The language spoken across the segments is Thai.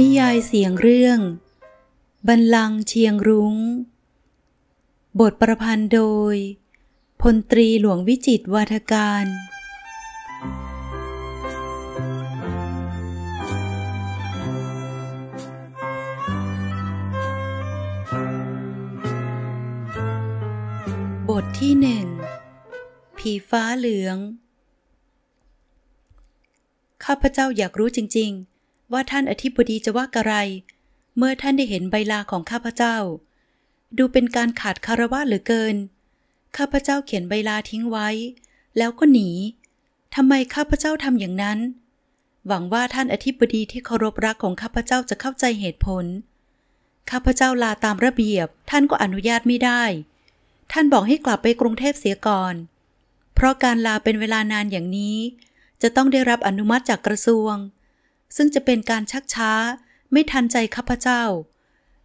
นิยายเสียงเรื่อง บันลังเชียงรุง้ง บทประพันธ์โดยพลตรีหลวงวิจิตวาทการ บทที่หนึ่งผีฟ้าเหลือง ข้าพเจ้าอยากรู้จริง ๆว่าท่านอธิบดีจะว่าอะไร เมื่อท่านได้เห็นใบลาของข้าพเจ้า ดูเป็นการขาดคารวะเหลือเกิน ข้าพเจ้าเขียนใบลาทิ้งไว้ แล้วก็หนีทำไมข้าพเจ้าทำอย่างนั้น หวังว่าท่านอธิบดีที่เคารพรักของข้าพเจ้าจะเข้าใจเหตุผล ข้าพเจ้าลาตามระเบียบท่านก็อนุญาตไม่ได้ ท่านบอกให้กลับไปกรุงเทพเสียก่อน เพราะการลาเป็นเวลานานอย่างนี้ จะต้องได้รับอนุมัติจากกระทรวงซึ่งจะเป็นการชักช้าไม่ทันใจข้าพเจ้า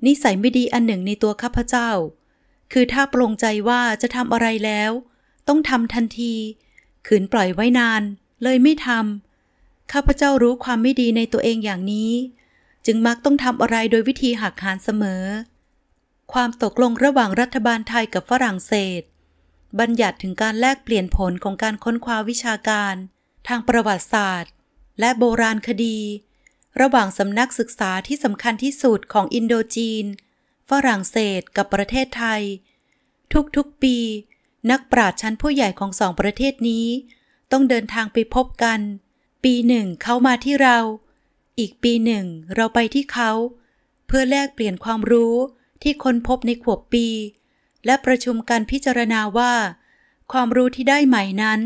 นิสัยไม่ดีอันหนึ่งในตัวข้าพเจ้า คือถ้าปรงใจว่าจะทำอะไรแล้ว ต้องทำทันทีขืนปล่อยไว้นานเลยไม่ทำข้าพเจ้ารู้ความไม่ดีในตัวเองอย่างนี้ จึงมักต้องทำอะไรโดยวิธี หักหานเสมอ ความตกลงระหว่างรัฐบาลไทยกับฝรั่งเศส บัญญัติถึงการแลกเปลี่ยนผลของการค้นคว้าวิชาการทางประวัติศาสตร์และโบราณคดี ระหว่างสำนักศึกษาที่สำคัญที่สุดของอินโดจีน ฝรั่งเศสกับประเทศไทย ทุกๆปี นักปราชญ์ชั้นผู้ใหญ่ของสองประเทศนี้ ต้องเดินทางไปพบกัน ปีหนึ่งเขามาที่เรา อีกปีหนึ่งเราไปที่เขา เพื่อแลกเปลี่ยนความรู้ที่ค้นพบในขวบปี และประชุมกันพิจารณาว่า ความรู้ที่ได้ใหม่นั้น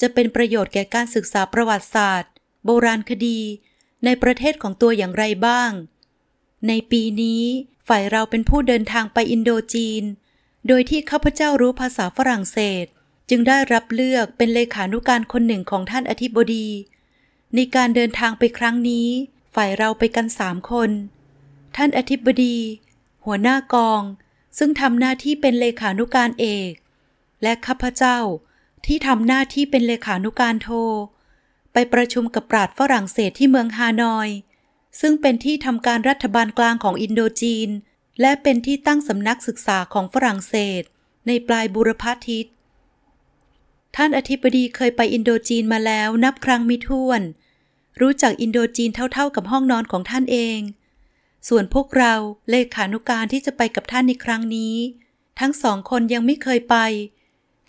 จะเป็นประโยชน์แก่การศึกษาประวัติศาสตร์โบราณคดีในประเทศของตัวอย่างไรบ้าง ในปีนี้ฝ่ายเราเป็นผู้เดินทางไปอินโดจีน โดยที่ข้าพเจ้ารู้ภาษาฝรั่งเศสจึงได้รับเลือกเป็นเลขานุการคนหนึ่งของท่านอธิบดี ในการเดินทางไปครั้งนี้ฝ่ายเราไปกันสามคน ท่านอธิบดี หัวหน้ากองซึ่งทำหน้าที่เป็นเลขานุการเอก และข้าพเจ้าที่ทำหน้าที่เป็นเลขานุการโทไปประชุมกับปราดฝรั่งเศสที่เมืองฮานอย ซึ่งเป็นที่ทำการรัฐบาลกลางของอินโดจีน และเป็นที่ตั้งสำนักศึกษาของฝรั่งเศส ในปลายบุรพาทิตท่านอธิบดีเคยไปอินโดจีนมาแล้วนับครั้งมิถ้วน รู้จักอินโดจีนเท่า ๆกับห้องนอนของท่านเอง ส่วนพวกเราเลขานุการที่จะไปกับท่านในครั้งนี้ ทั้งสองคนยังไม่เคยไป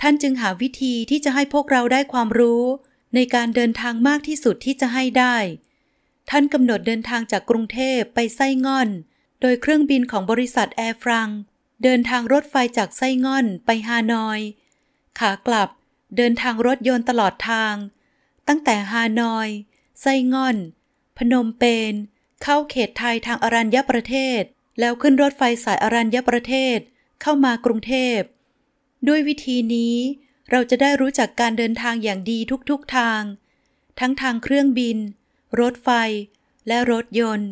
ท่านจึงหาวิธีที่จะให้พวกเราได้ความรู้ในการเดินทางมากที่สุดที่จะให้ได้ ท่านกำหนดเดินทางจากกรุงเทพไปไส้ง่อน โดยเครื่องบินของบริษัทแอร์ฟรัง เดินทางรถไฟจากไส้ง่อน ไปฮานอย ขากลับเดินทางรถยนต์ตลอดทาง ตั้งแต่ฮานอยไส้ง่อน พนมเปญเข้าเขตไทยทางอรัญญประเทศ แล้วขึ้นรถไฟสายอรัญญประเทศเข้ามากรุงเทพด้วยวิธีนี้เราจะได้รู้จักการเดินทางอย่างดีทุกๆทาง ทั้งทางเครื่องบิน รถไฟ และรถยนต์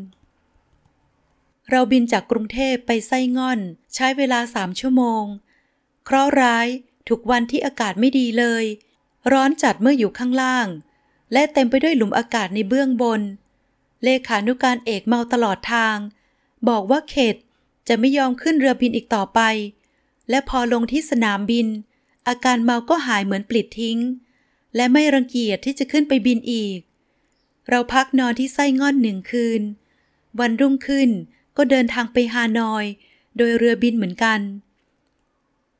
เราบินจากกรุงเทพไปไส้ง่อน ใช้เวลาสามชั่วโมง เคราะร้ายถูกวันที่อากาศไม่ดีเลย ร้อนจัดเมื่ออยู่ข้างล่าง และเต็มไปด้วยหลุมอากาศในเบื้องบน เลขานุการเอกเมาตลอดทาง บอกว่าเขตจะไม่ยอมขึ้นเรือบินอีกต่อไป และพอลงที่สนามบินอาการเมาก็หายเหมือนปลิดทิ้ง และไม่รังเกียจที่จะขึ้นไปบินอีก เราพักนอนที่ไส้ง่อนหนึ่งคืน วันรุ่งขึ้นก็เดินทางไปฮานอย โดยเรือบินเหมือนกัน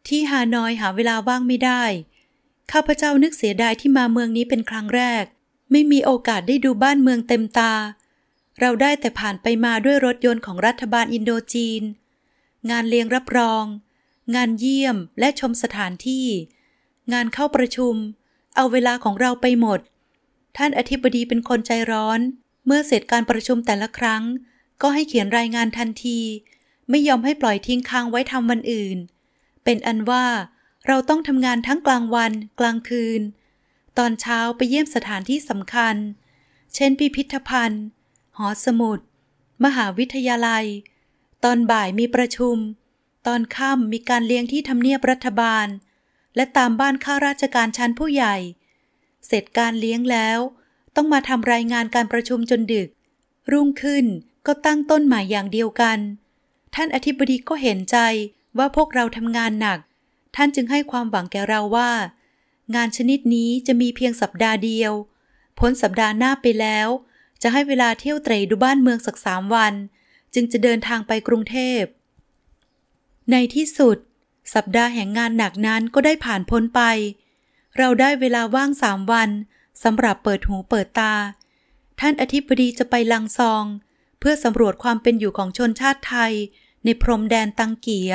ที่ฮานอยหาเวลาว่างไม่ได้ ข้าพเจ้านึกเสียดายที่มาเมืองนี้เป็นครั้งแรก ไม่มีโอกาสได้ดูบ้านเมืองเต็มตา เราได้แต่ผ่านไปมาด้วยรถยนต์ของรัฐบาลอินโดจีน งานเลี้ยงรับรองงานเยี่ยมและชมสถานที่ งานเข้าประชุม เอาเวลาของเราไปหมด ท่านอธิบดีเป็นคนใจร้อน เมื่อเสร็จการประชุมแต่ละครั้ง ก็ให้เขียนรายงานทันที ไม่ยอมให้ปล่อยทิ้งค้างไว้ทำวันอื่น เป็นอันว่าเราต้องทำงานทั้งกลางวันกลางคืน ตอนเช้าไปเยี่ยมสถานที่สำคัญ เช่น พิพิธภัณฑ์ หอสมุด มหาวิทยาลัย ตอนบ่ายมีประชุมตอนค่ำมีการเลี้ยงที่ทำเนียบรัฐบาล และตามบ้านข้าราชการชั้นผู้ใหญ่ เสร็จการเลี้ยงแล้ว ต้องมาทำรายงานการประชุมจนดึก รุ่งขึ้นก็ตั้งต้นใหม่อย่างเดียวกัน ท่านอธิบดีก็เห็นใจว่าพวกเราทำงานหนัก ท่านจึงให้ความหวังแก่เราว่า งานชนิดนี้จะมีเพียงสัปดาห์เดียวพ้นสัปดาห์หน้าไปแล้ว จะให้เวลาเที่ยวเตร่ดูบ้านเมืองสักสามวัน จึงจะเดินทางไปกรุงเทพในที่สุด สัปดาห์แห่งงานหนักนั้นก็ได้ผ่านพ้นไป เราได้เวลาว่างสามวันสำหรับเปิดหูเปิดตา ท่านอธิบดีจะไปลังซอง เพื่อสำรวจความเป็นอยู่ของชนชาติไทย ในพรมแดนตังเกีย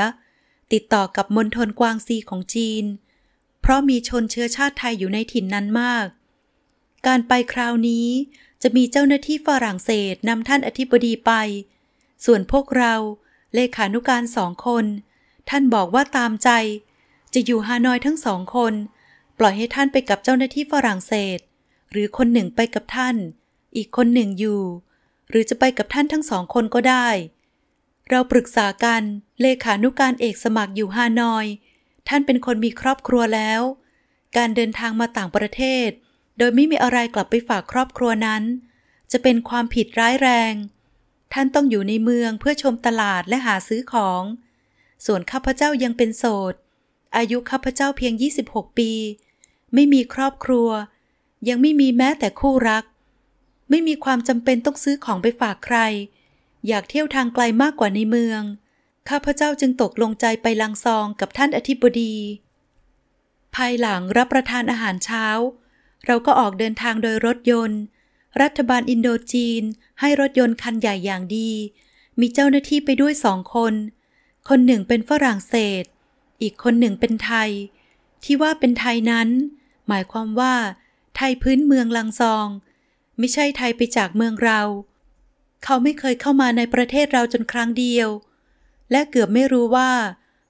ติดต่อกับมณฑลกวางซีของจีน เพราะมีชนเชื้อชาติไทยอยู่ในถิ่นนั้นมาก การไปคราวนี้จะมีเจ้าหน้าที่ฝรั่งเศสนำท่านอธิบดีไป ส่วนพวกเราเลขานุการสองคน ท่านบอกว่าตามใจ จะอยู่ฮานอยทั้งสองคน ปล่อยให้ท่านไปกับเจ้าหน้าที่ฝรั่งเศส หรือคนหนึ่งไปกับท่าน อีกคนหนึ่งอยู่ หรือจะไปกับท่านทั้งสองคนก็ได้ เราปรึกษากัน เลขานุการเอกสมัครอยู่ฮานอย ท่านเป็นคนมีครอบครัวแล้วการเดินทางมาต่างประเทศ โดยไม่มีอะไรกลับไปฝากครอบครัวนั้น จะเป็นความผิดร้ายแรงท่านต้องอยู่ในเมืองเพื่อชมตลาดและหาซื้อของ ส่วนข้าพเจ้ายังเป็นโสด อายุข้าพเจ้าเพียง 26 ปี ไม่มีครอบครัว ยังไม่มีแม้แต่คู่รัก ไม่มีความจำเป็นต้องซื้อของไปฝากใคร อยากเที่ยวทางไกลมากกว่าในเมือง ข้าพเจ้าจึงตกลงใจไปลังซองกับท่านอธิบดี ภายหลังรับประทานอาหารเช้า เราก็ออกเดินทางโดยรถยนต์รัฐบาลอินโดจีนให้รถยนต์คันใหญ่อย่างดี มีเจ้าหน้าที่ไปด้วยสองคน คนหนึ่งเป็นฝรั่งเศส อีกคนหนึ่งเป็นไทย ที่ว่าเป็นไทยนั้น หมายความว่า ไทยพื้นเมืองลังซอง ไม่ใช่ไทยไปจากเมืองเรา เขาไม่เคยเข้ามาในประเทศเราจนครั้งเดียว และเกือบไม่รู้ว่า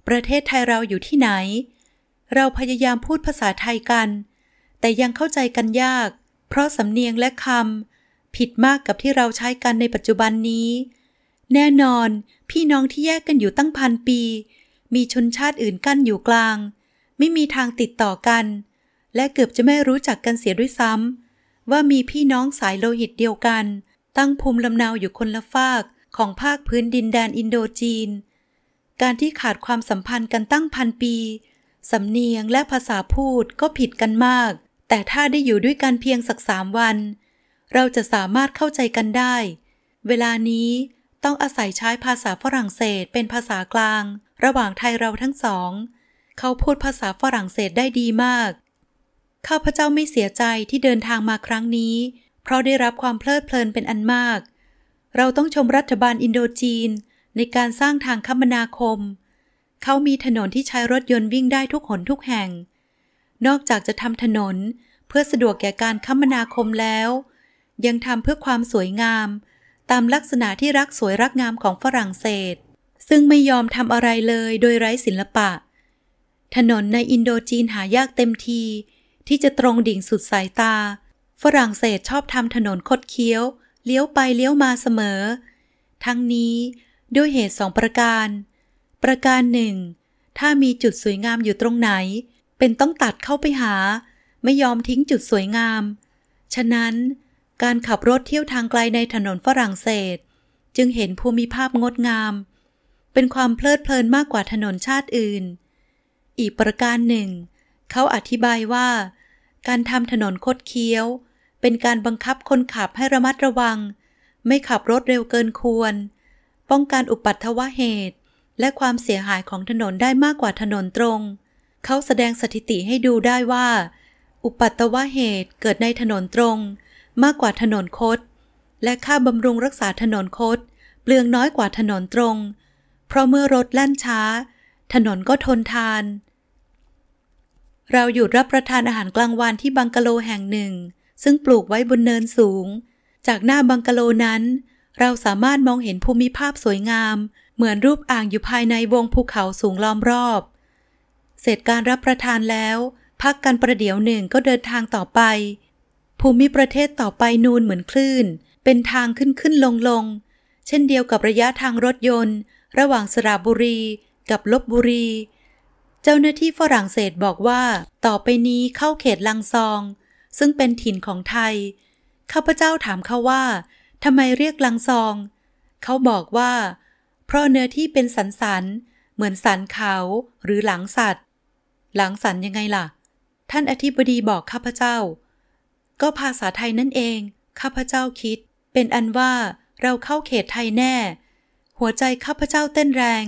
ประเทศไทยเราอยู่ที่ไหน เราพยายามพูดภาษาไทยกัน แต่ยังเข้าใจกันยากเพราะสำเนียงและคำผิดมากกับที่เราใช้กันในปัจจุบันนี้ แน่นอน พี่น้องที่แยกกันอยู่ตั้งพันปี มีชนชาติอื่นกั้นอยู่กลาง ไม่มีทางติดต่อกัน และเกือบจะไม่รู้จักกันเสียด้วยซ้ำว่ามีพี่น้องสายโลหิตเดียวกัน ตั้งภูมิลำเนาอยู่คนละฟากของภาคพื้นดินแดนอินโดจีน การที่ขาดความสัมพันธ์กันตั้งพันปีสำเนียงและภาษาพูดก็ผิดกันมากแต่ถ้าได้อยู่ด้วยกันเพียงสักสามวัน เราจะสามารถเข้าใจกันได้ เวลานี้ต้องอาศัยใช้ภาษาฝรั่งเศสเป็นภาษากลาง ระหว่างไทยเราทั้งสอง เขาพูดภาษาฝรั่งเศสได้ดีมาก ข้าพเจ้าไม่เสียใจที่เดินทางมาครั้งนี้ เพราะได้รับความเพลิดเพลินเป็นอันมาก เราต้องชมรัฐบาลอินโดจีน ในการสร้างทางคมนาคม เขามีถนนที่ใช้รถยนต์วิ่งได้ทุกหนทุกแห่งนอกจากจะทำถนนเพื่อสะดวกแก่การคมนาคมแล้ว ยังทำเพื่อความสวยงาม ตามลักษณะที่รักสวยรักงามของฝรั่งเศส ซึ่งไม่ยอมทำอะไรเลยโดยไร้ศิลปะ ถนนในอินโดจีนหายากเต็มที ที่จะตรงดิ่งสุดสายตา ฝรั่งเศสชอบทำถนนคดเคี้ยว เลี้ยวไปเลี้ยวมาเสมอ ทั้งนี้ด้วยเหตุสองประการ ประการหนึ่งถ้ามีจุดสวยงามอยู่ตรงไหนเป็นต้องตัดเข้าไปหา ไม่ยอมทิ้งจุดสวยงาม ฉะนั้น การขับรถเที่ยวทางไกลในถนนฝรั่งเศส จึงเห็นภูมิภาพงดงาม เป็นความเพลิดเพลินมากกว่าถนนชาติอื่น อีกประการหนึ่ง เขาอธิบายว่า การทำถนนคดเคี้ยว เป็นการบังคับคนขับให้ระมัดระวัง ไม่ขับรถเร็วเกินควร ป้องกันอุปัตถวเหตุและความเสียหายของถนนได้มากกว่าถนนตรงเขาแสดงสถิติให้ดูได้ว่า อุปัตวะเหตุเกิดในถนนตรง มากกว่าถนนคดและค่าบำรุงรักษาถนนคดเปลืองน้อยกว่าถนนตรง เพราะเมื่อรถแล่นช้า ถนนก็ทนทาน เราหยุดรับประทานอาหารกลางวันที่บังกะโลแห่งหนึ่ง ซึ่งปลูกไว้บนเนินสูง จากหน้าบังกะโลนั้น เราสามารถมองเห็นภูมิภาพสวยงาม เหมือนรูปอ่างอยู่ภายในวงภูเขาสูงล้อมรอบเสร็จการรับประทานแล้วพักกันประเดี๋ยวหนึ่งก็เดินทางต่อไป ภูมิประเทศต่อไปนูนเหมือนคลื่น เป็นทางขึ้นขึ้นลงลงเช่นเดียวกับระยะทางรถยนต์ระหว่างสระบุรีกับลบบุรี เจ้าหน้าที่ฝรั่งเศสบอกว่าต่อไปนี้เข้าเขตลังซอง ซึ่งเป็นถิ่นของไทย ข้าพเจ้าถามเขาว่าทำไมเรียกลังซอง เขาบอกว่า เพราะเนื้อที่เป็นสันสันเหมือนสันเขาหรือหลังสัตว์หลังสันยังไงล่ะ ท่านอธิบดีบอกข้าพเจ้า ก็ภาษาไทยนั่นเอง ข้าพเจ้าคิด เป็นอันว่าเราเข้าเขตไทยแน่ หัวใจข้าพเจ้าเต้นแรง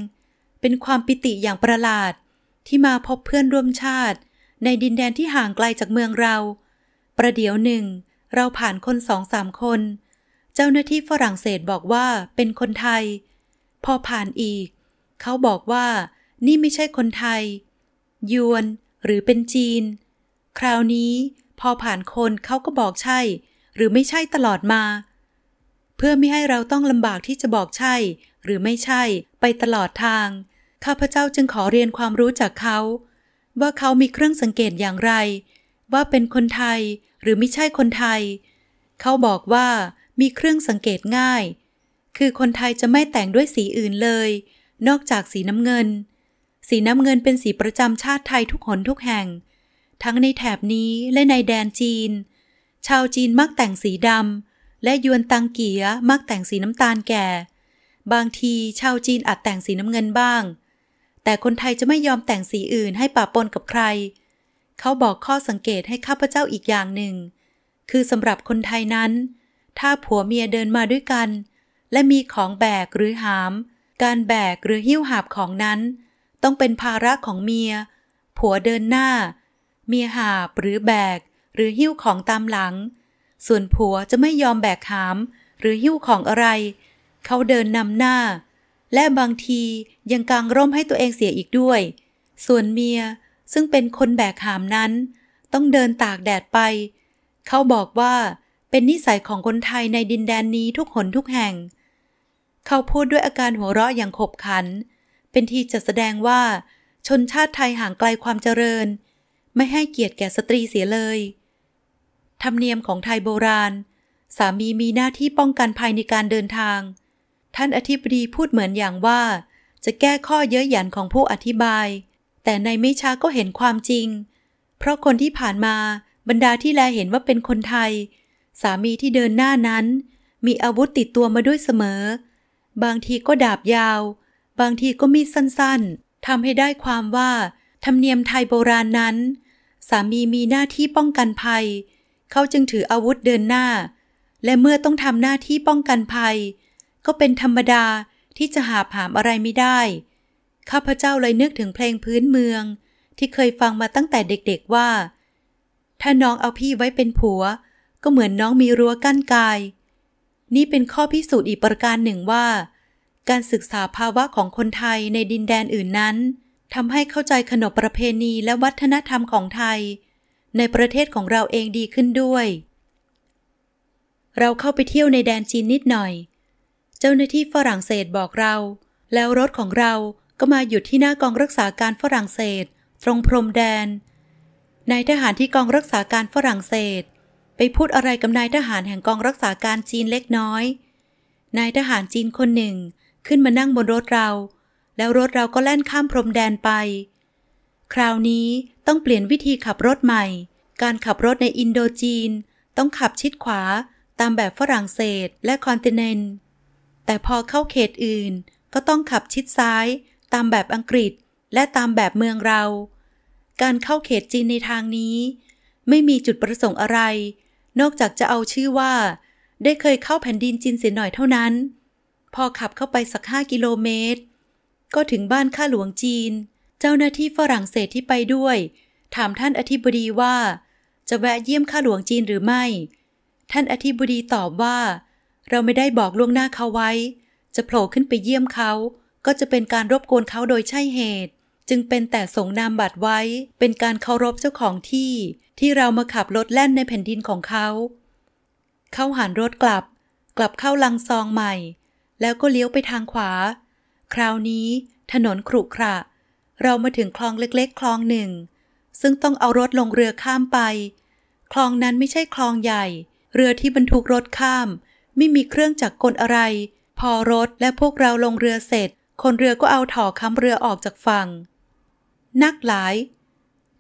เป็นความปิติอย่างประหลาดที่มาพบเพื่อนร่วมชาติ ในดินแดนที่ห่างไกลจากเมืองเรา ประเดี๋ยวหนึ่ง เราผ่านคนสองสามคน เจ้าหน้าที่ฝรั่งเศสบอกว่าเป็นคนไทย พอผ่านอีก เขาบอกว่านี่ไม่ใช่คนไทยยวนหรือเป็นจีน คราวนี้พอผ่านคนเขาก็บอกใช่ หรือไม่ใช่ตลอดมา เพื่อไม่ให้เราต้องลำบากที่จะบอกใช่หรือไม่ใช่ไปตลอดทาง ข้าพเจ้าจึงขอเรียนความรู้จากเขา ว่าเขามีเครื่องสังเกตอย่างไร ว่าเป็นคนไทยหรือไม่ใช่คนไทย เขาบอกว่ามีเครื่องสังเกตง่าย คือคนไทยจะไม่แต่งด้วยสีอื่นเลย นอกจากสีน้ำเงินสีน้ำเงินเป็นสีประจำชาติไทยทุกหนทุกแห่ง ทั้งในแถบนี้และในแดนจีน ชาวจีนมักแต่งสีดำ และยวนตังเกียมักแต่งสีน้ำตาลแก่ บางทีชาวจีนอาจแต่งสีน้ำเงินบ้าง แต่คนไทยจะไม่ยอมแต่งสีอื่นให้ป่าปนกับใคร เขาบอกข้อสังเกตให้ข้าพเจ้าอีกอย่างหนึ่ง คือสำหรับคนไทยนั้น ถ้าผัวเมียเดินมาด้วยกัน และมีของแบกหรือหาม การแบกหรือหิ้วหาบของนั้นต้องเป็นภาระของเมีย ผัวเดินหน้า เมียหาหรือแบก หรือหิ้วของตามหลัง ส่วนผัวจะไม่ยอมแบกหามหรือหิ้วของอะไร เขาเดินนำหน้า และบางทียังกางร่มให้ตัวเองเสียอีกด้วย ส่วนเมียซึ่งเป็นคนแบกหามนั้น ต้องเดินตากแดดไป เขาบอกว่าเป็นนิสัยของคนไทยในดินแดนนี้ทุกหนทุกแห่ง เขาพูดด้วยอาการหัวเราะอย่างขบขันเป็นทีจะแสดงว่าชนชาติไทยห่างไกลความเจริญ ไม่ให้เกียรติแก่สตรีเสียเลย ธรรมเนียมของไทยโบราณ สามีมีหน้าที่ป้องกันภัยในการเดินทาง ท่านอธิบดีพูดเหมือนอย่างว่า จะแก้ข้อเย้ยหยันของผู้อธิบาย แต่ในไม่ช้าก็เห็นความจริง เพราะคนที่ผ่านมาบรรดาที่แลเห็นว่าเป็นคนไทย สามีที่เดินหน้านั้น มีอาวุธติดตัวมาด้วยเสมอ บางทีก็ดาบยาวบางที ก็มีดสั้นๆทำให้ได้ความว่า ธรรมเนียมไทยโบราณนั้น สามีมีหน้าที่ป้องกันภัย เขาจึงถืออาวุธเดินหน้า และเมื่อต้องทำหน้าที่ป้องกันภัยก็เป็นธรรมดาที่จะหาผามอะไรไม่ได้ ข้าพเจ้าเลยนึกถึงเพลงพื้นเมืองที่เคยฟังมาตั้งแต่เด็กๆว่า ถ้าน้องเอาพี่ไว้เป็นผัว ก็เหมือนน้องมีรั้วกั้นกายนี่เป็นข้อพิสูจน์อีกประการหนึ่งว่าการศึกษาภาวะของคนไทยในดินแดนอื่นนั้นทำให้เข้าใจขนบประเพณีและวัฒนธรรมของไทย ในประเทศของเราเองดีขึ้นด้วย เราเข้าไปเที่ยวในแดนจีนนิดหน่อย เจ้าหน้าที่ฝรั่งเศสบอกเรา แล้วรถของเราก็มาหยุดที่หน้ากองรักษาการฝรั่งเศสตรงพรมแดนนายทหารที่กองรักษาการฝรั่งเศส ไปพูดอะไรกับนายทหารแห่งกองรักษาการจีนเล็กน้อย นายทหารจีนคนหนึ่งขึ้นมานั่งบนรถเรา แล้วรถเราก็แล่นข้ามพรมแดนไป คราวนี้ต้องเปลี่ยนวิธีขับรถใหม่ การขับรถในอินโดจีน ต้องขับชิดขวา ตามแบบฝรั่งเศสและคอนติเนนต์แต่พอเข้าเขตอื่นก็ต้องขับชิดซ้าย ตามแบบอังกฤษและตามแบบเมืองเรา การเข้าเขตจีนในทางนี้ ไม่มีจุดประสงค์อะไร นอกจากจะเอาชื่อว่า ได้เคยเข้าแผ่นดินจีนเสียหน่อยเท่านั้นพอขับเข้าไปสักห้ากิโลเมตร ก็ถึงบ้านข้าหลวงจีน เจ้าหน้าที่ฝรั่งเศสที่ไปด้วย ถามท่านอธิบดีว่า จะแวะเยี่ยมข้าหลวงจีนหรือไม่ ท่านอธิบดีตอบว่า เราไม่ได้บอกล่วงหน้าเขาไว้ จะโผล่ขึ้นไปเยี่ยมเขา ก็จะเป็นการรบกวนเขาโดยใช่เหตุ จึงเป็นแต่ส่งนามบัตรไว้เป็นการเคารพเจ้าของที่ที่เรามาขับรถแล่นในแผ่นดินของเขา เขาหันรถกลับ กลับเข้าลังซองใหม่แล้วก็เลี้ยวไปทางขวา คราวนี้ถนนขรุขระ เรามาถึงคลองเล็กๆ คลองหนึ่ง ซึ่งต้องเอารถลงเรือข้ามไป คลองนั้นไม่ใช่คลองใหญ่ เรือที่บรรทุกรถข้าม ไม่มีเครื่องจักรกลอะไร พอรถและพวกเราลงเรือเสร็จ คนเรือก็เอาถ่อค้ำเรือออกจากฝั่ง นักหลาย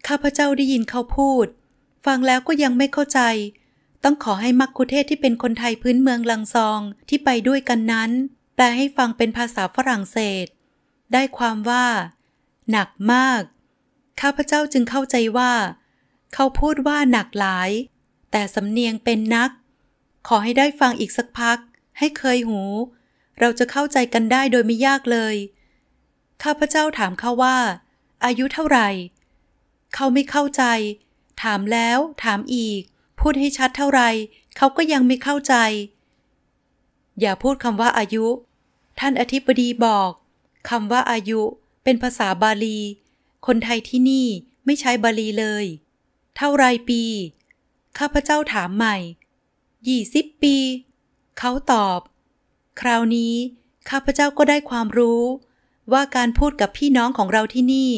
ข้าพเจ้าได้ยินเขาพูด ฟังแล้วก็ยังไม่เข้าใจต้องขอให้มักคุเทศที่เป็นคนไทยพื้นเมืองลังซองที่ไปด้วยกันนั้นแปลให้ฟังเป็นภาษาฝรั่งเศส ได้ความว่า หนักมาก ข้าพเจ้าจึงเข้าใจว่า เขาพูดว่าหนักหลาย แต่สำเนียงเป็นนัก ขอให้ได้ฟังอีกสักพัก ให้เคยหู เราจะเข้าใจกันได้โดยไม่ยากเลย ข้าพเจ้าถามเขาว่า อายุเท่าไหร่ เขาไม่เข้าใจ ถามแล้วถามอีกพูดให้ชัดเท่าไร เขาก็ยังไม่เข้าใจ อย่าพูดคำว่าอายุ ท่านอธิบดีบอกคำว่าอายุเป็นภาษาบาลี คนไทยที่นี่ไม่ใช้บาลีเลย เท่าไรปี ข้าพเจ้าถามใหม่ยี่สิบปี เขาตอบ คราวนี้ ข้าพเจ้าก็ได้ความรู้ ว่าการพูดกับพี่น้องของเราที่นี่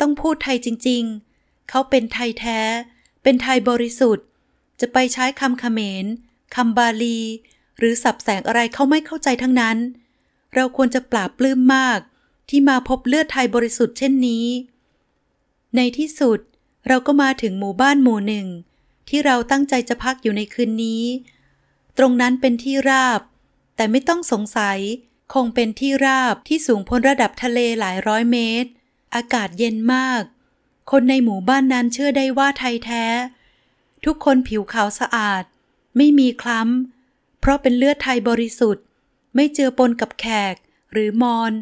ต้องพูดไทยจริงๆ เขาเป็นไทยแท้ เป็นไทยบริสุทธิ์จะไปใช้คำเขมรคำบาลี หรือสับแสงอะไรเขาไม่เข้าใจทั้งนั้น เราควรจะปราบปลื้มมากที่มาพบเลือดไทยบริสุทธิ์เช่นนี้ ในที่สุดเราก็มาถึงหมู่บ้านหมู่หนึ่ง ที่เราตั้งใจจะพักอยู่ในคืนนี้ ตรงนั้นเป็นที่ราบ แต่ไม่ต้องสงสัยคงเป็นที่ราบที่สูงพ้นระดับทะเลหลายร้อยเมตร อากาศเย็นมาก คนในหมู่บ้านนั้นเชื่อได้ว่าไทยแท้ทุกคนผิวขาวสะอาด ไม่มีคล้ำ เพราะเป็นเลือดไทยบริสุทธิ์ ไม่เจือปนกับแขกหรือมอนข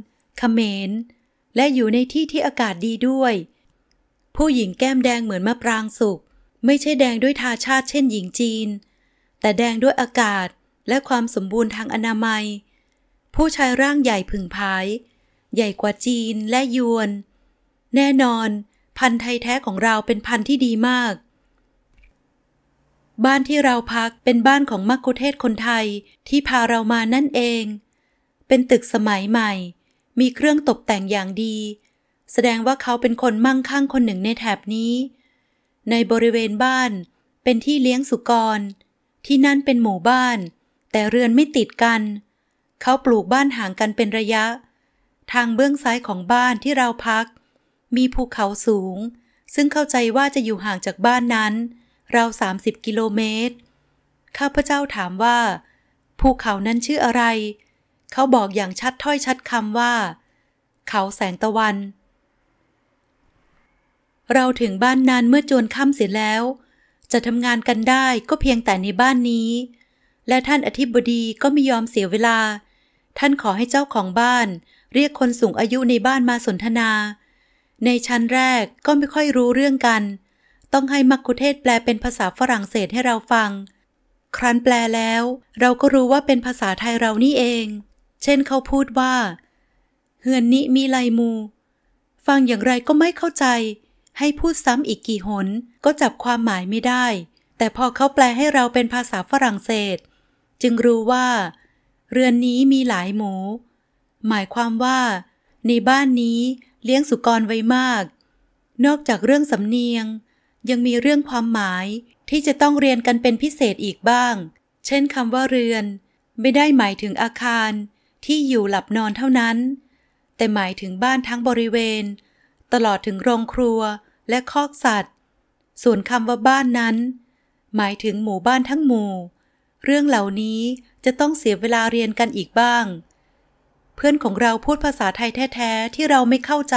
เขมร และอยู่ในที่ที่อากาศดีด้วย ผู้หญิงแก้มแดงเหมือนมะปรางสุกไม่ใช่แดงด้วยทาชาติ เช่นหญิงจีน แต่แดงด้วยอากาศและความสมบูรณ์ทางอนามัย ผู้ชายร่างใหญ่ผึ่งพาย ใหญ่กว่าจีนและยวนแน่นอน พันธุ์ไทยแท้ของเราเป็นพันธุ์ที่ดีมากบ้านที่เราพักเป็นบ้านของมักคุเทศคนไทยที่พาเรามานั่นเอง เป็นตึกสมัยใหม่ มีเครื่องตกแต่งอย่างดี แสดงว่าเขาเป็นคนมั่งคั่งคนหนึ่งในแถบนี้ ในบริเวณบ้านเป็นที่เลี้ยงสุกร ที่นั่นเป็นหมู่บ้าน แต่เรือนไม่ติดกัน เขาปลูกบ้านห่างกันเป็นระยะ ทางเบื้องซ้ายของบ้านที่เราพัก มีภูเขาสูง ซึ่งเข้าใจว่าจะอยู่ห่างจากบ้านนั้นราวสามิบกิโลเมตร ข้าพเจ้าถามว่า ภูเขานั้นชื่ออะไร เขาบอกอย่างชัด ถ้อยชัดคำว่า เขาแสงตะวัน เราถึงบ้านนานเมื่อจวนค่ำเสียแล้ว จะทำงานกันได้ก็เพียงแต่ในบ้านนี้ และท่านอธิบดีก็ไม่ยอมเสียเวลา ท่านขอให้เจ้าของบ้าน เรียกคนสูงอายุในบ้านมาสนทนา ในชั้นแรกก็ไม่ค่อยรู้เรื่องกันต้องให้มักคุเทศแปลเป็นภาษาฝรั่งเศสให้เราฟัง ครั้นแปลแล้วเราก็รู้ว่าเป็นภาษาไทยเรานี่เอง เช่นเขาพูดว่า เฮือนนี้มีลายมู ฟังอย่างไรก็ไม่เข้าใจ ให้พูดซ้ำอีกกี่หน ก็จับความหมายไม่ได้ แต่พอเขาแปลให้เราเป็นภาษาฝรั่งเศส จึงรู้ว่า เรือนนี้มีหลายหมู หมายความว่า ในบ้านนี้เลี้ยงสุกรไว้มาก นอกจากเรื่องสำเนียงยังมีเรื่องความหมายที่จะต้องเรียนกันเป็นพิเศษอีกบ้าง เช่นคำว่าเรือน ไม่ได้หมายถึงอาคารที่อยู่หลับนอนเท่านั้น แต่หมายถึงบ้านทั้งบริเวณ ตลอดถึงโรงครัวและคอกสัตว์ ส่วนคำว่าบ้านนั้น หมายถึงหมู่บ้านทั้งหมู่ เรื่องเหล่านี้จะต้องเสียเวลาเรียนกันอีกบ้าง เพื่อนของเราพูดภาษาไทยแท้ๆที่เราไม่เข้าใจ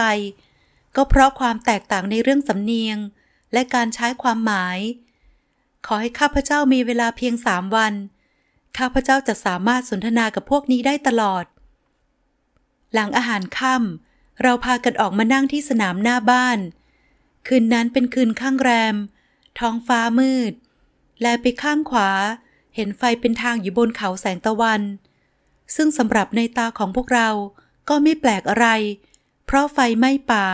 ก็เพราะความแตกต่างในเรื่องสำเนียงและการใช้ความหมาย ขอให้ข้าพเจ้ามีเวลาเพียงสามวัน ข้าพเจ้าจะสามารถสนทนากับพวกนี้ได้ตลอด หลังอาหารค่ำ เราพากันออกมานั่งที่สนามหน้าบ้าน คืนนั้นเป็นคืนข้างแรม ท้องฟ้ามืด แลไปข้างขวา เห็นไฟเป็นทางอยู่บนเขาแสงตะวัน ซึ่งสำหรับในตาของพวกเรา ก็ไม่แปลกอะไร เพราะไฟไหม้ป่า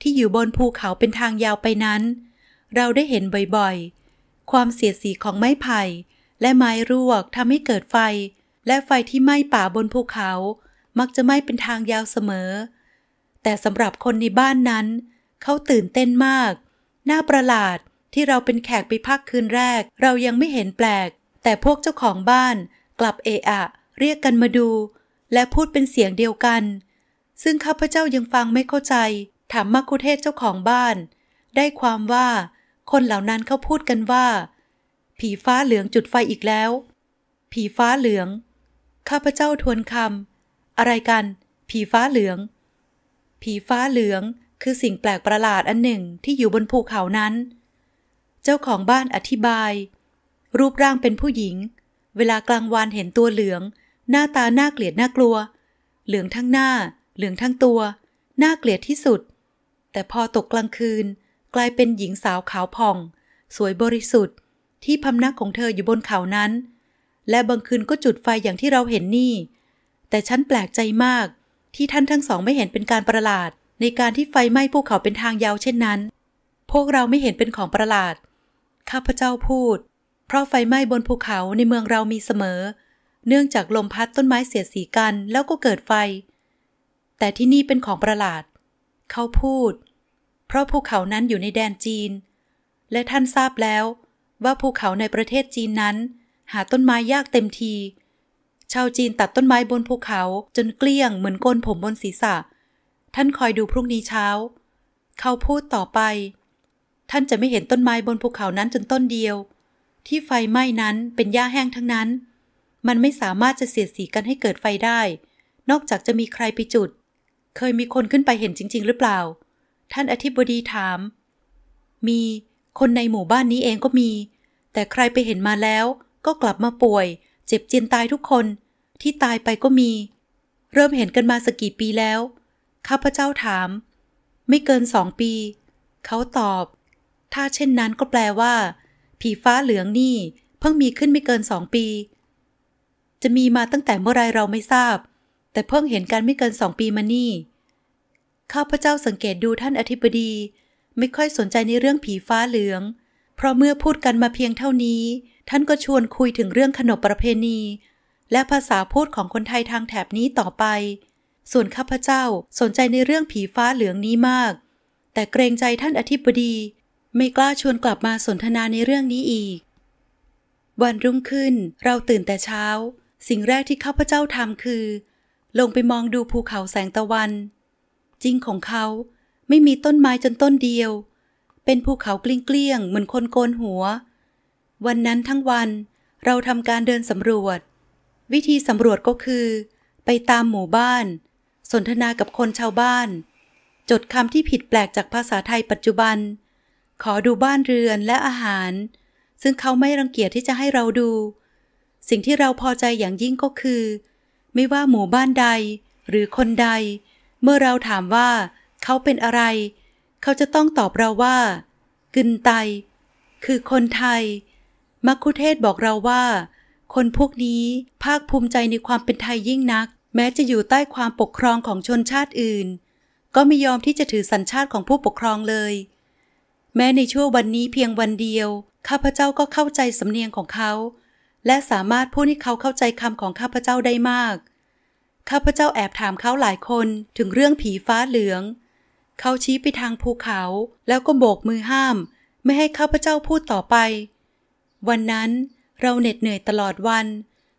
ที่อยู่บนภูเขาเป็นทางยาวไปนั้นเราได้เห็นบ่อยๆ ความเสียดสีของไม้ไผ่ และไม้รวกทำให้เกิดไฟ และไฟที่ไหม้ป่าบนภูเขา มักจะไหม้เป็นทางยาวเสมอ แต่สำหรับคนในบ้านนั้น เขาตื่นเต้นมาก น่าประหลาดที่เราเป็นแขกไปพักคืนแรก เรายังไม่เห็นแปลก แต่พวกเจ้าของบ้าน กลับเอะอะเรียกกันมาดู และพูดเป็นเสียงเดียวกัน ซึ่งข้าพเจ้ายังฟังไม่เข้าใจถามมักคุเทศเจ้าของบ้าน ได้ความว่าคนเหล่านั้นเขาพูดกันว่า ผีฟ้าเหลืองจุดไฟอีกแล้ว ผีฟ้าเหลือง ข้าพเจ้าทวนคำอะไรกัน ผีฟ้าเหลือง ผีฟ้าเหลืองคือสิ่งแปลกประหลาดอันหนึ่งที่อยู่บนภูเขานั้น เจ้าของบ้านอธิบาย รูปร่างเป็นผู้หญิง เวลากลางวันเห็นตัวเหลือง หน้าตาน่าเกลียดน่ากลัว เหลืองทั้งหน้า เหลืองทั้งตัวน่าเกลียดที่สุด แต่พอตกกลางคืนกลายเป็นหญิงสาวขาวผ่อง สวยบริสุทธิ์ ที่พำนักของเธออยู่บนเขานั้น และบางคืนก็จุดไฟอย่างที่เราเห็นนี่ แต่ฉันแปลกใจมาก ที่ท่านทั้งสองไม่เห็นเป็นการประหลาด ในการที่ไฟไหม้ภูเขาเป็นทางยาวเช่นนั้น พวกเราไม่เห็นเป็นของประหลาดข้าพเจ้าพูด เพราะไฟไหม้บนภูเขาในเมืองเรามีเสมอ เนื่องจากลมพัดต้นไม้เสียสีกันแล้วก็เกิดไฟ แต่ที่นี่เป็นของประหลาด เขาพูดเพราะภูเขานั้นอยู่ในแดนจีน และท่านทราบแล้ว ว่าภูเขาในประเทศจีนนั้น หาต้นไม้ยากเต็มที ชาวจีนตัดต้นไม้บนภูเขาจนเกลี้ยงเหมือนโกนผมบนศีรษะ ท่านคอยดูพรุ่งนี้เช้า เขาพูดต่อไป ท่านจะไม่เห็นต้นไม้บนภูเขานั้นจนต้นเดียว ที่ไฟไหม้นั้นเป็นหญ้าแห้งทั้งนั้น มันไม่สามารถจะเสียดสีกันให้เกิดไฟได้ นอกจากจะมีใครไปจุด เคยมีคนขึ้นไปเห็นจริง ๆ หรือเปล่าท่านอธิบดีถาม มี คนในหมู่บ้านนี้เองก็มี แต่ใครไปเห็นมาแล้ว ก็กลับมาป่วย เจ็บเจียนตายทุกคน ที่ตายไปก็มี เริ่มเห็นกันมาสักกี่ปีแล้ว ข้าพเจ้าถาม ไม่เกินสองปี เขาตอบ ถ้าเช่นนั้นก็แปลว่า ผีฟ้าเหลืองนี่ เพิ่งมีขึ้นไม่เกินสองปี จะมีมาตั้งแต่เมื่อไรเราไม่ทราบ แต่เพิ่งเห็นกันไม่เกินสองปีมานี่ข้าพเจ้าสังเกตดูท่านอธิบดีไม่ค่อยสนใจในเรื่องผีฟ้าเหลือง เพราะเมื่อพูดกันมาเพียงเท่านี้ ท่านก็ชวนคุยถึงเรื่องขนบประเพณี และภาษาพูดของคนไทยทางแถบนี้ต่อไป ส่วนข้าพเจ้าสนใจในเรื่องผีฟ้าเหลืองนี้มาก แต่เกรงใจท่านอธิบดี ไม่กล้าชวนกลับมาสนทนาในเรื่องนี้อีก วันรุ่งขึ้นเราตื่นแต่เช้า สิ่งแรกที่ข้าพเจ้าทำ คือลงไปมองดูภูเขาแสงตะวันจริงของเขาไม่มีต้นไม้จนต้นเดียว เป็นภูเขากิ้งเกลี้ยงเหมือนคนโกนหัว วันนั้นทั้งวันเราทำการเดินสำรวจ วิธีสำรวจก็คือ ไปตามหมู่บ้าน สนทนากับคนชาวบ้าน จดคำที่ผิดแปลกจากภาษาไทยปัจจุบัน ขอดูบ้านเรือนและอาหาร ซึ่งเขาไม่รังเกียจที่จะให้เราดู สิ่งที่เราพอใจอย่างยิ่งก็คือ ไม่ว่าหมู่บ้านใดหรือคนใดเมื่อเราถามว่าเขาเป็นอะไร เขาจะต้องตอบเราว่ากึนไต คือคนไทย มักคุเทศบอกเราว่าคนพวกนี้ภาคภูมิใจในความเป็นไทยยิ่งนัก แม้จะอยู่ใต้ความปกครองของชนชาติอื่น ก็ไม่ยอมที่จะถือสัญชาติของผู้ปกครองเลย แม้ในช่วงวันนี้เพียงวันเดียว ข้าพเจ้าก็เข้าใจสำเนียงของเขา และสามารถพูดให้เขาเข้าใจคำของข้าพเจ้าได้มากข้าพเจ้าแอบถามเขาหลายคนถึงเรื่องผีฟ้าเหลือง เขาชี้ไปทางภูเขาแล้วก็โบกมือห้าม ไม่ให้ข้าพเจ้าพูดต่อไป วันนั้นเราเหน็ดเหนื่อยตลอดวัน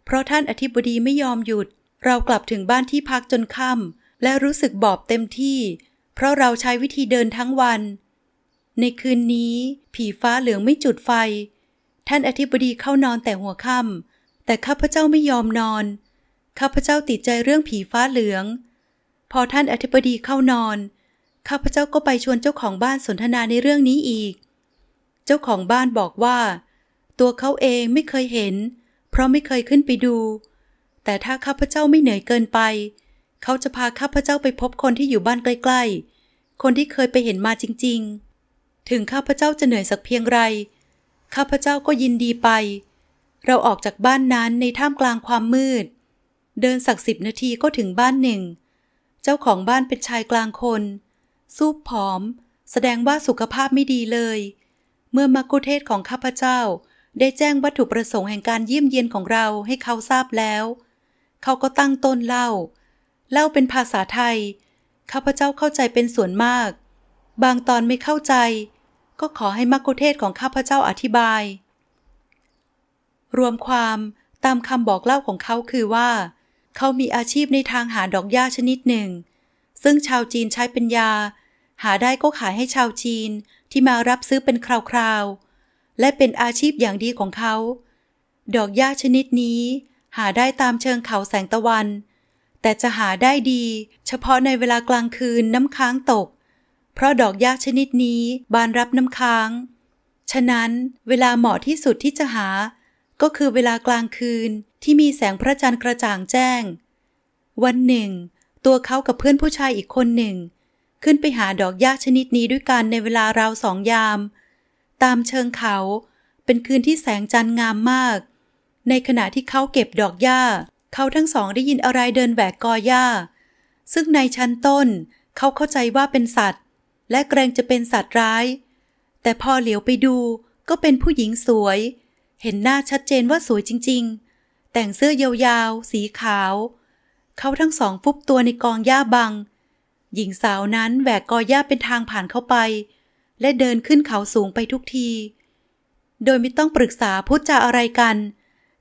เพราะท่านอธิบดีไม่ยอมหยุด เรากลับถึงบ้านที่พักจนค่ำและรู้สึกบอบเต็มที่ เพราะเราใช้วิธีเดินทั้งวัน ในคืนนี้ผีฟ้าเหลืองไม่จุดไฟ ท่านอธิบดีเข้านอนแต่หัวค่ำแต่ข้าพเจ้าไม่ยอมนอนข้าพเจ้าติดใจเรื่องผีฟ้าเหลือง พอท่านอธิบดีเข้านอน ข้าพเจ้าก็ไปชวนเจ้าของบ้านสนทนาในเรื่องนี้อีก เจ้าของบ้านบอกว่า ตัวเขาเองไม่เคยเห็น เพราะไม่เคยขึ้นไปดู แต่ถ้าข้าพเจ้าไม่เหนื่อยเกินไป เขาจะพาข้าพเจ้าไปพบคนที่อยู่บ้านใกล้ ๆ คนที่เคยไปเห็นมาจริงๆ ถึงข้าพเจ้าจะเหนื่อยสักเพียงไร ข้าพเจ้าก็ยินดีไป เราออกจากบ้านนั้นในท่ามกลางความมืดเดินสักสิบนาทีก็ถึงบ้านหนึ่ง เจ้าของบ้านเป็นชายกลางคนสูบผอม แสดงว่าสุขภาพไม่ดีเลย เมื่อมักกุเทศของข้าพเจ้าได้แจ้งวัตถุประสงค์แห่งการเยี่ยมเยียนของเราให้เขาทราบแล้ว เขาก็ตั้งต้นเล่า เล่าเป็นภาษาไทยข้าพเจ้าเข้าใจเป็นส่วนมาก บางตอนไม่เข้าใจ ก็ขอให้มักกุเทศของข้าพเจ้าอธิบาย รวมความตามคำบอกเล่าของเขาคือว่าเขามีอาชีพในทางหาดอกหญ้าชนิดหนึ่ง ซึ่งชาวจีนใช้เป็นยา หาได้ก็ขายให้ชาวจีนที่มารับซื้อเป็นคราวๆ และเป็นอาชีพอย่างดีของเขา ดอกหญ้าชนิดนี้ หาได้ตามเชิงเขาแสงตะวัน แต่จะหาได้ดี เฉพาะในเวลากลางคืนน้ำค้างตก เพราะดอกหญ้าชนิดนี้บานรับน้ำค้าง ฉะนั้นเวลาเหมาะที่สุดที่จะหาก็คือเวลากลางคืนที่มีแสงพระจันทร์กระจ่างแจ้ง วันหนึ่ง ตัวเขากับเพื่อนผู้ชายอีกคนหนึ่ง ขึ้นไปหาดอกหญ้าชนิดนี้ด้วยกันในเวลาราวสองยาม ตามเชิงเขาเป็นคืนที่แสงจันทร์งามมาก ในขณะที่เขาเก็บดอกหญ้า เขาทั้งสองได้ยินอะไรเดินแหวกกอหญ้า ซึ่งในชั้นต้นเขาเข้าใจว่าเป็นสัตว์ และเกรงจะเป็นสัตว์ร้าย แต่พอเหลียวไปดูก็เป็นผู้หญิงสวยเห็นหน้าชัดเจนว่าสวยจริง ๆ แต่งเสื้อยาวๆ สีขาว เขาทั้งสองฟุบตัวในกองหญ้าบัง หญิงสาวนั้นแหวกกอหญ้าเป็นทางผ่านเข้าไป และเดินขึ้นเขาสูงไปทุกที โดยไม่ต้องปรึกษาพูดจาอะไรกัน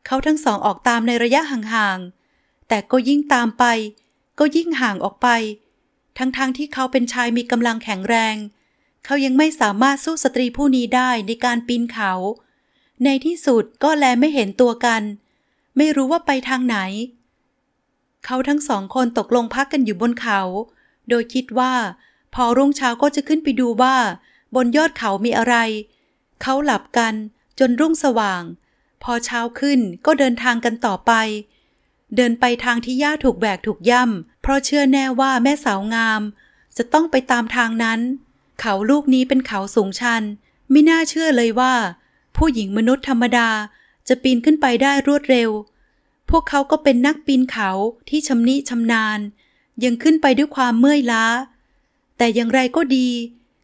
เขาทั้งสองออกตามในระยะห่างๆ แต่ก็ยิ่งตามไปก็ยิ่งห่างออกไป ทั้งๆทที่เขาเป็นชายมีกำลังแข็งแรง เขายังไม่สามารถสู้สตรีผู้นี้ได้ในการปีนเขาในที่สุดก็แลไม่เห็นตัวกัน ไม่รู้ว่าไปทางไหน เขาทั้งสองคนตกลงพักกันอยู่บนเขา โดยคิดว่า พอรุ่งเช้าก็จะขึ้นไปดูว่า บนยอดเขามีอะไร เขาหลับกัน จนรุ่งสว่าง พอเช้าขึ้นก็เดินทางกันต่อไป เดินไปทางที่หญ้าถูกแบกถูกย่ำเพราะเชื่อแน่ว่าแม่สาวงาม จะต้องไปตามทางนั้น เขาลูกนี้เป็นเขาสูงชันไม่น่าเชื่อเลยว่าผู้หญิงมนุษย์ธรรมดาจะปีนขึ้นไปได้รวดเร็ว พวกเขาก็เป็นนักปีนเขาที่ชำนิชำนาญ ยังขึ้นไปด้วยความเมื่อยล้า แต่อย่างไรก็ดี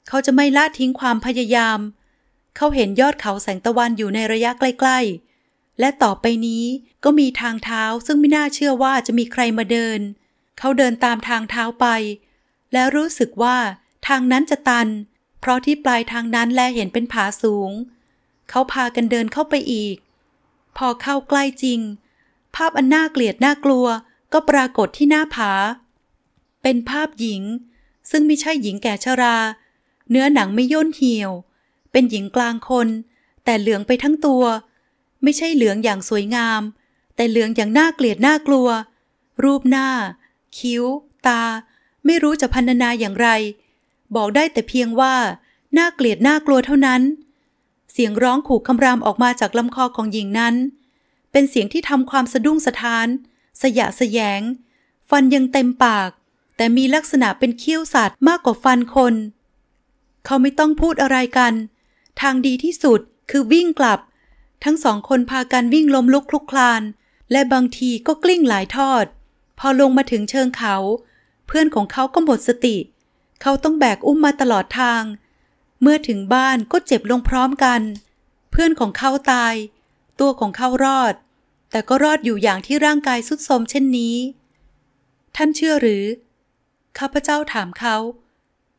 เขาจะไม่ละทิ้งความพยายาม เขาเห็นยอดเขาแสงตะวันอยู่ในระยะใกล้ ๆ และต่อไปนี้ก็มีทางเท้า ซึ่งไม่น่าเชื่อว่าจะมีใครมาเดิน เขาเดินตามทางเท้าไป และรู้สึกว่าทางนั้นจะตัน เพราะที่ปลายทางนั้นแลเห็นเป็นผาสูงเขาพากันเดินเข้าไปอีก พอเข้าใกล้จริง ภาพอันน่าเกลียดน่ากลัวก็ปรากฏที่หน้าผา เป็นภาพหญิงซึ่งไม่ใช่หญิงแก่ชรา เนื้อหนังไม่ย่นเหี่ยว เป็นหญิงกลางคน แต่เหลืองไปทั้งตัว ไม่ใช่เหลืองอย่างสวยงาม แต่เหลืองอย่างน่าเกลียดน่ากลัว รูปหน้า คิ้ว ตา ไม่รู้จะพรรณนาอย่างไร บอกได้แต่เพียงว่าน่าเกลียดน่ากลัวเท่านั้นเสียงร้องขู่คำรามออกมาจากลำคอของหญิงนั้น เป็นเสียงที่ทำความสะดุ้งสะท้าน สยะสยง ฟันยังเต็มปาก แต่มีลักษณะเป็นเขี้ยวสัตว์มากกว่าฟันคน เขาไม่ต้องพูดอะไรกัน ทางดีที่สุดคือวิ่งกลับ ทั้งสองคนพากันวิ่งล้มลุกคลุกคลาน และบางทีก็กลิ้งหลายทอด พอลงมาถึงเชิงเขา เพื่อนของเขาก็หมดสติ เขาต้องแบกอุ้มมาตลอดทางเมื่อถึงบ้านก็เจ็บลงพร้อมกัน เพื่อนของเขาตายตัวของเขารอด แต่ก็รอดอยู่อย่างที่ร่างกายสุดโทมเช่นนี้ ท่านเชื่อหรือข้าพเจ้าถามเขา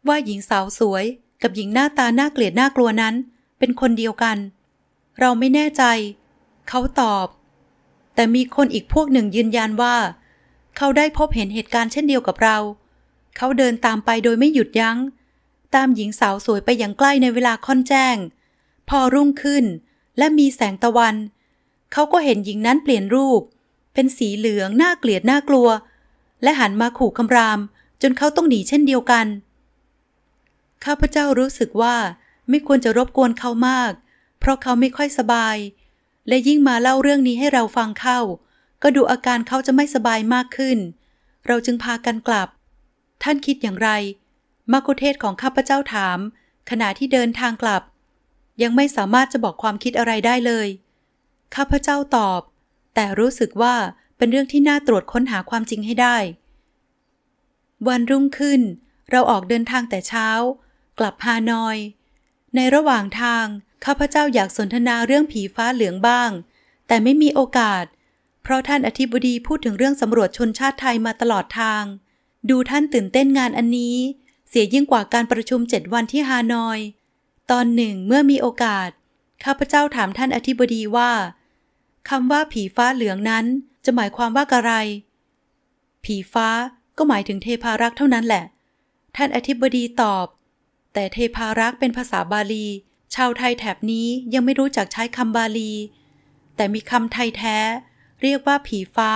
ว่าหญิงสาวสวยกับหญิงหน้าตาน่าเกลียดน่ากลัวนั้น เป็นคนเดียวกัน เราไม่แน่ใจ เขาตอบ แต่มีคนอีกพวกหนึ่งยืนยันว่า เขาได้พบเห็นเหตุการณ์เช่นเดียวกับเรา เขาเดินตามไปโดยไม่หยุดยัง้งตามหญิงสาวสวยไปอย่างใกล้ในเวลาค่อนแจ้ง พอรุ่งขึ้นและมีแสงตะวัน เขาก็เห็นหญิงนั้นเปลี่ยนรูป เป็นสีเหลืองน่าเกลียดน่ากลัว และหันมาขู่คำราม จนเขาต้องหนีเช่นเดียวกัน ข้าพเจ้ารู้สึกว่าไม่ควรจะรบกวนเขามาก เพราะเขาไม่ค่อยสบาย และยิ่งมาเล่าเรื่องนี้ให้เราฟังเข้าก็ดูอาการเขาจะไม่สบายมากขึ้น เราจึงพากันกลับ ท่านคิดอย่างไรมาคุเทศของข้าพเจ้าถาม ขณะที่เดินทางกลับ ยังไม่สามารถจะบอกความคิดอะไรได้เลย ข้าพเจ้าตอบ แต่รู้สึกว่าเป็นเรื่องที่น่าตรวจค้นหาความจริงให้ได้ วันรุ่งขึ้น เราออกเดินทางแต่เช้า กลับฮานอย ในระหว่างทาง ข้าพเจ้าอยากสนทนาเรื่องผีฟ้าเหลืองบ้าง แต่ไม่มีโอกาส เพราะท่านอธิบดีพูดถึงเรื่องสำรวจชนชาติไทยมาตลอดทาง ดูท่านตื่นเต้นงานอันนี้เสียยิ่งกว่าการประชุมเจ็ดวันที่ฮานอย ตอนหนึ่งเมื่อมีโอกาส ข้าพเจ้าถามท่านอธิบดีว่าคำว่าผีฟ้าเหลืองนั้นจะหมายความว่าอะไร ผีฟ้าก็หมายถึงเทพารักษ์เท่านั้นแหละ ท่านอธิบดีตอบ แต่เทพารักษ์เป็นภาษาบาลี ชาวไทยแถบนี้ยังไม่รู้จักใช้คำบาลี แต่มีคำไทยแท้ เรียกว่าผีฟ้า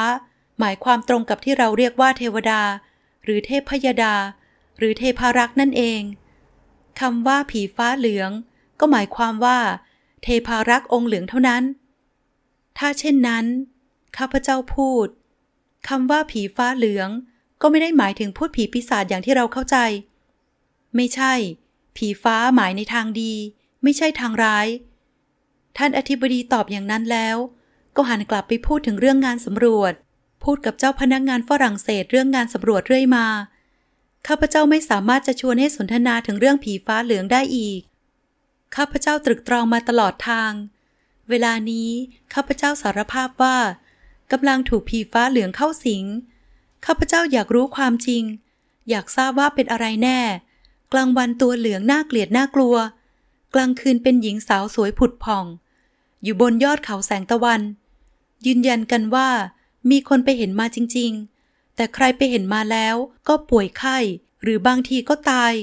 หมายความตรงกับที่เราเรียกว่า เทวดา หรือเทพพยดาหรือเทพารักษ์นั่นเองคำว่าผีฟ้าเหลือง ก็หมายความว่า เทพารักษ์องค์เหลืองเท่านั้น ถ้าเช่นนั้นข้าพเจ้าพูดคำว่าผีฟ้าเหลือง ก็ไม่ได้หมายถึงพูดผีปีศาจอย่างที่เราเข้าใจ ไม่ใช่ ผีฟ้าหมายในทางดี ไม่ใช่ทางร้าย ท่านอธิบดีตอบอย่างนั้นแล้ว ก็หันกลับไปพูดถึงเรื่องงานสำรวจ พูดกับเจ้าพนักงานฝรั่งเศสเรื่องงานสำรวจเรื่อยมาข้าพเจ้าไม่สามารถจะชวนให้สนทนาถึงเรื่องผีฟ้าเหลืองได้อีก ข้าพเจ้าตรึกตรองมาตลอดทาง เวลานี้ข้าพเจ้าสารภาพว่ากำลังถูกผีฟ้าเหลืองเข้าสิง ข้าพเจ้าอยากรู้ความจริง อยากทราบว่าเป็นอะไรแน่ กลางวันตัวเหลืองน่าเกลียดน่ากลัว กลางคืนเป็นหญิงสาวสวยผุดผ่อง อยู่บนยอดเขาแสงตะวัน ยืนยันกันว่ามีคนไปเห็นมาจริงๆแต่ใครไปเห็นมาแล้วก็ป่วยไข้หรือบางทีก็ตาย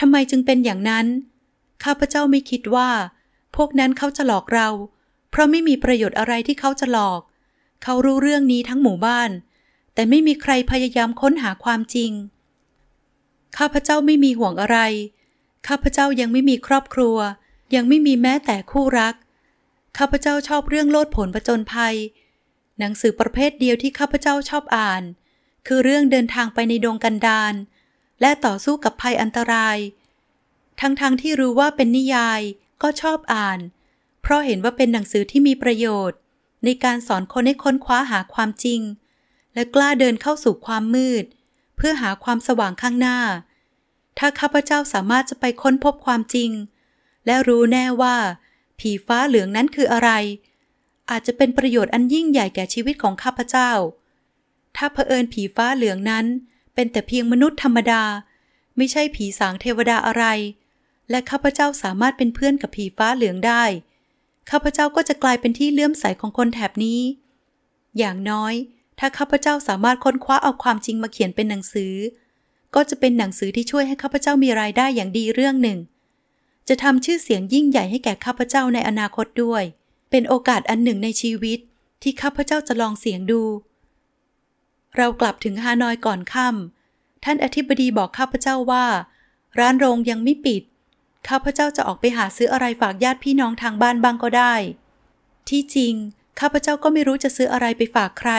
ทำไมจึงเป็นอย่างนั้น ข้าพเจ้าไม่คิดว่า พวกนั้นเขาจะหลอกเรา เพราะไม่มีประโยชน์อะไรที่เขาจะหลอก เขารู้เรื่องนี้ทั้งหมู่บ้าน แต่ไม่มีใครพยายามค้นหาความจริง ข้าพเจ้าไม่มีห่วงอะไร ข้าพเจ้ายังไม่มีครอบครัว ยังไม่มีแม้แต่คู่รัก ข้าพเจ้าชอบเรื่องโลดผลประจนภัย หนังสือประเภทเดียวที่ข้าพเจ้าชอบอ่านคือเรื่องเดินทางไปในดงกันดารและต่อสู้กับภัยอันตราย ทั้งๆทที่รู้ว่าเป็นนิยายก็ชอบอ่าน เพราะเห็นว่าเป็นหนังสือที่มีประโยชน์ ในการสอนคนให้ค้นคว้าหาความจริง และกล้าเดินเข้าสู่ความมืด เพื่อหาความสว่างข้างหน้า ถ้าข้าพเจ้าสามารถจะไปค้นพบความจริง และรู้แน่ว่า ผีฟ้าเหลืองนั้นคืออะไร อาจจะเป็นประโยชน์อันยิ่งใหญ่แก่ชีวิตของข้าพเจ้าถ้าเผอิญผีฟ้าเหลืองนั้นเป็นแต่เพียงมนุษย์ธรรมดา ไม่ใช่ผีสางเทวดาอะไร และข้าพเจ้าสามารถเป็นเพื่อนกับผีฟ้าเหลืองได้ข้าพเจ้าก็จะกลายเป็นที่เลื่อมใสของคนแถบนี้ อย่างน้อย ถ้าข้าพเจ้าสามารถค้นคว้าเอาความจริงมาเขียนเป็นหนังสือ ก็จะเป็นหนังสือที่ช่วยให้ข้าพเจ้ามีรายได้อย่างดีเรื่องหนึ่ง จะทำชื่อเสียงยิ่งใหญ่ให้แก่ข้าพเจ้าในอนาคตด้วย เป็นโอกาสอันหนึ่งในชีวิต ที่ข้าพเจ้าจะลองเสียงดูเรากลับถึงฮานอยก่อนค่ำ ท่านอธิบดีบอกข้าพเจ้าว่าร้านโรงยังไม่ปิด ข้าพเจ้าจะออกไปหาซื้ออะไรฝากญาติพี่น้องทางบ้านบ้างก็ได้ ที่จริง ข้าพเจ้าก็ไม่รู้จะซื้ออะไรไปฝากใคร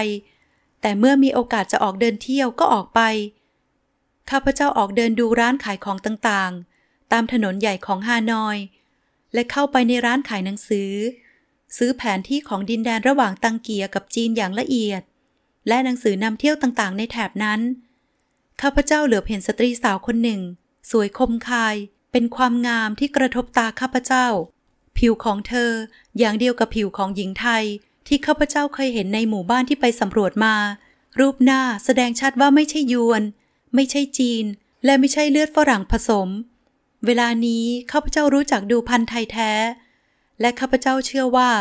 แต่เมื่อมีโอกาสจะออกเดินเที่ยวก็ออกไป ข้าพเจ้าออกเดินดูร้านขายของต่างๆ ตามถนนใหญ่ของฮานอย และเข้าไปในร้านขายหนังสือ ซื้อแผนที่ของดินแดนระหว่างตังเกียกับจีนอย่างละเอียดและหนังสือนำเที่ยวต่างๆ ในแถบนั้น ข้าพเจ้าเหลือเห็นสตรีสาวคนหนึ่ง สวยคมคาย เป็นความงามที่กระทบตาข้าพเจ้า ผิวของเธออย่างเดียวกับผิวของหญิงไทยที่ข้าพเจ้าเคยเห็นในหมู่บ้านที่ไปสำรวจมา รูปหน้าแสดงชัดว่าไม่ใช่ยวน ไม่ใช่จีนและไม่ใช่เลือดฝรั่งผสม เวลานี้ข้าพเจ้ารู้จักดูพันธุ์ไทยแท้ และข้าพเจ้าเชื่อว่า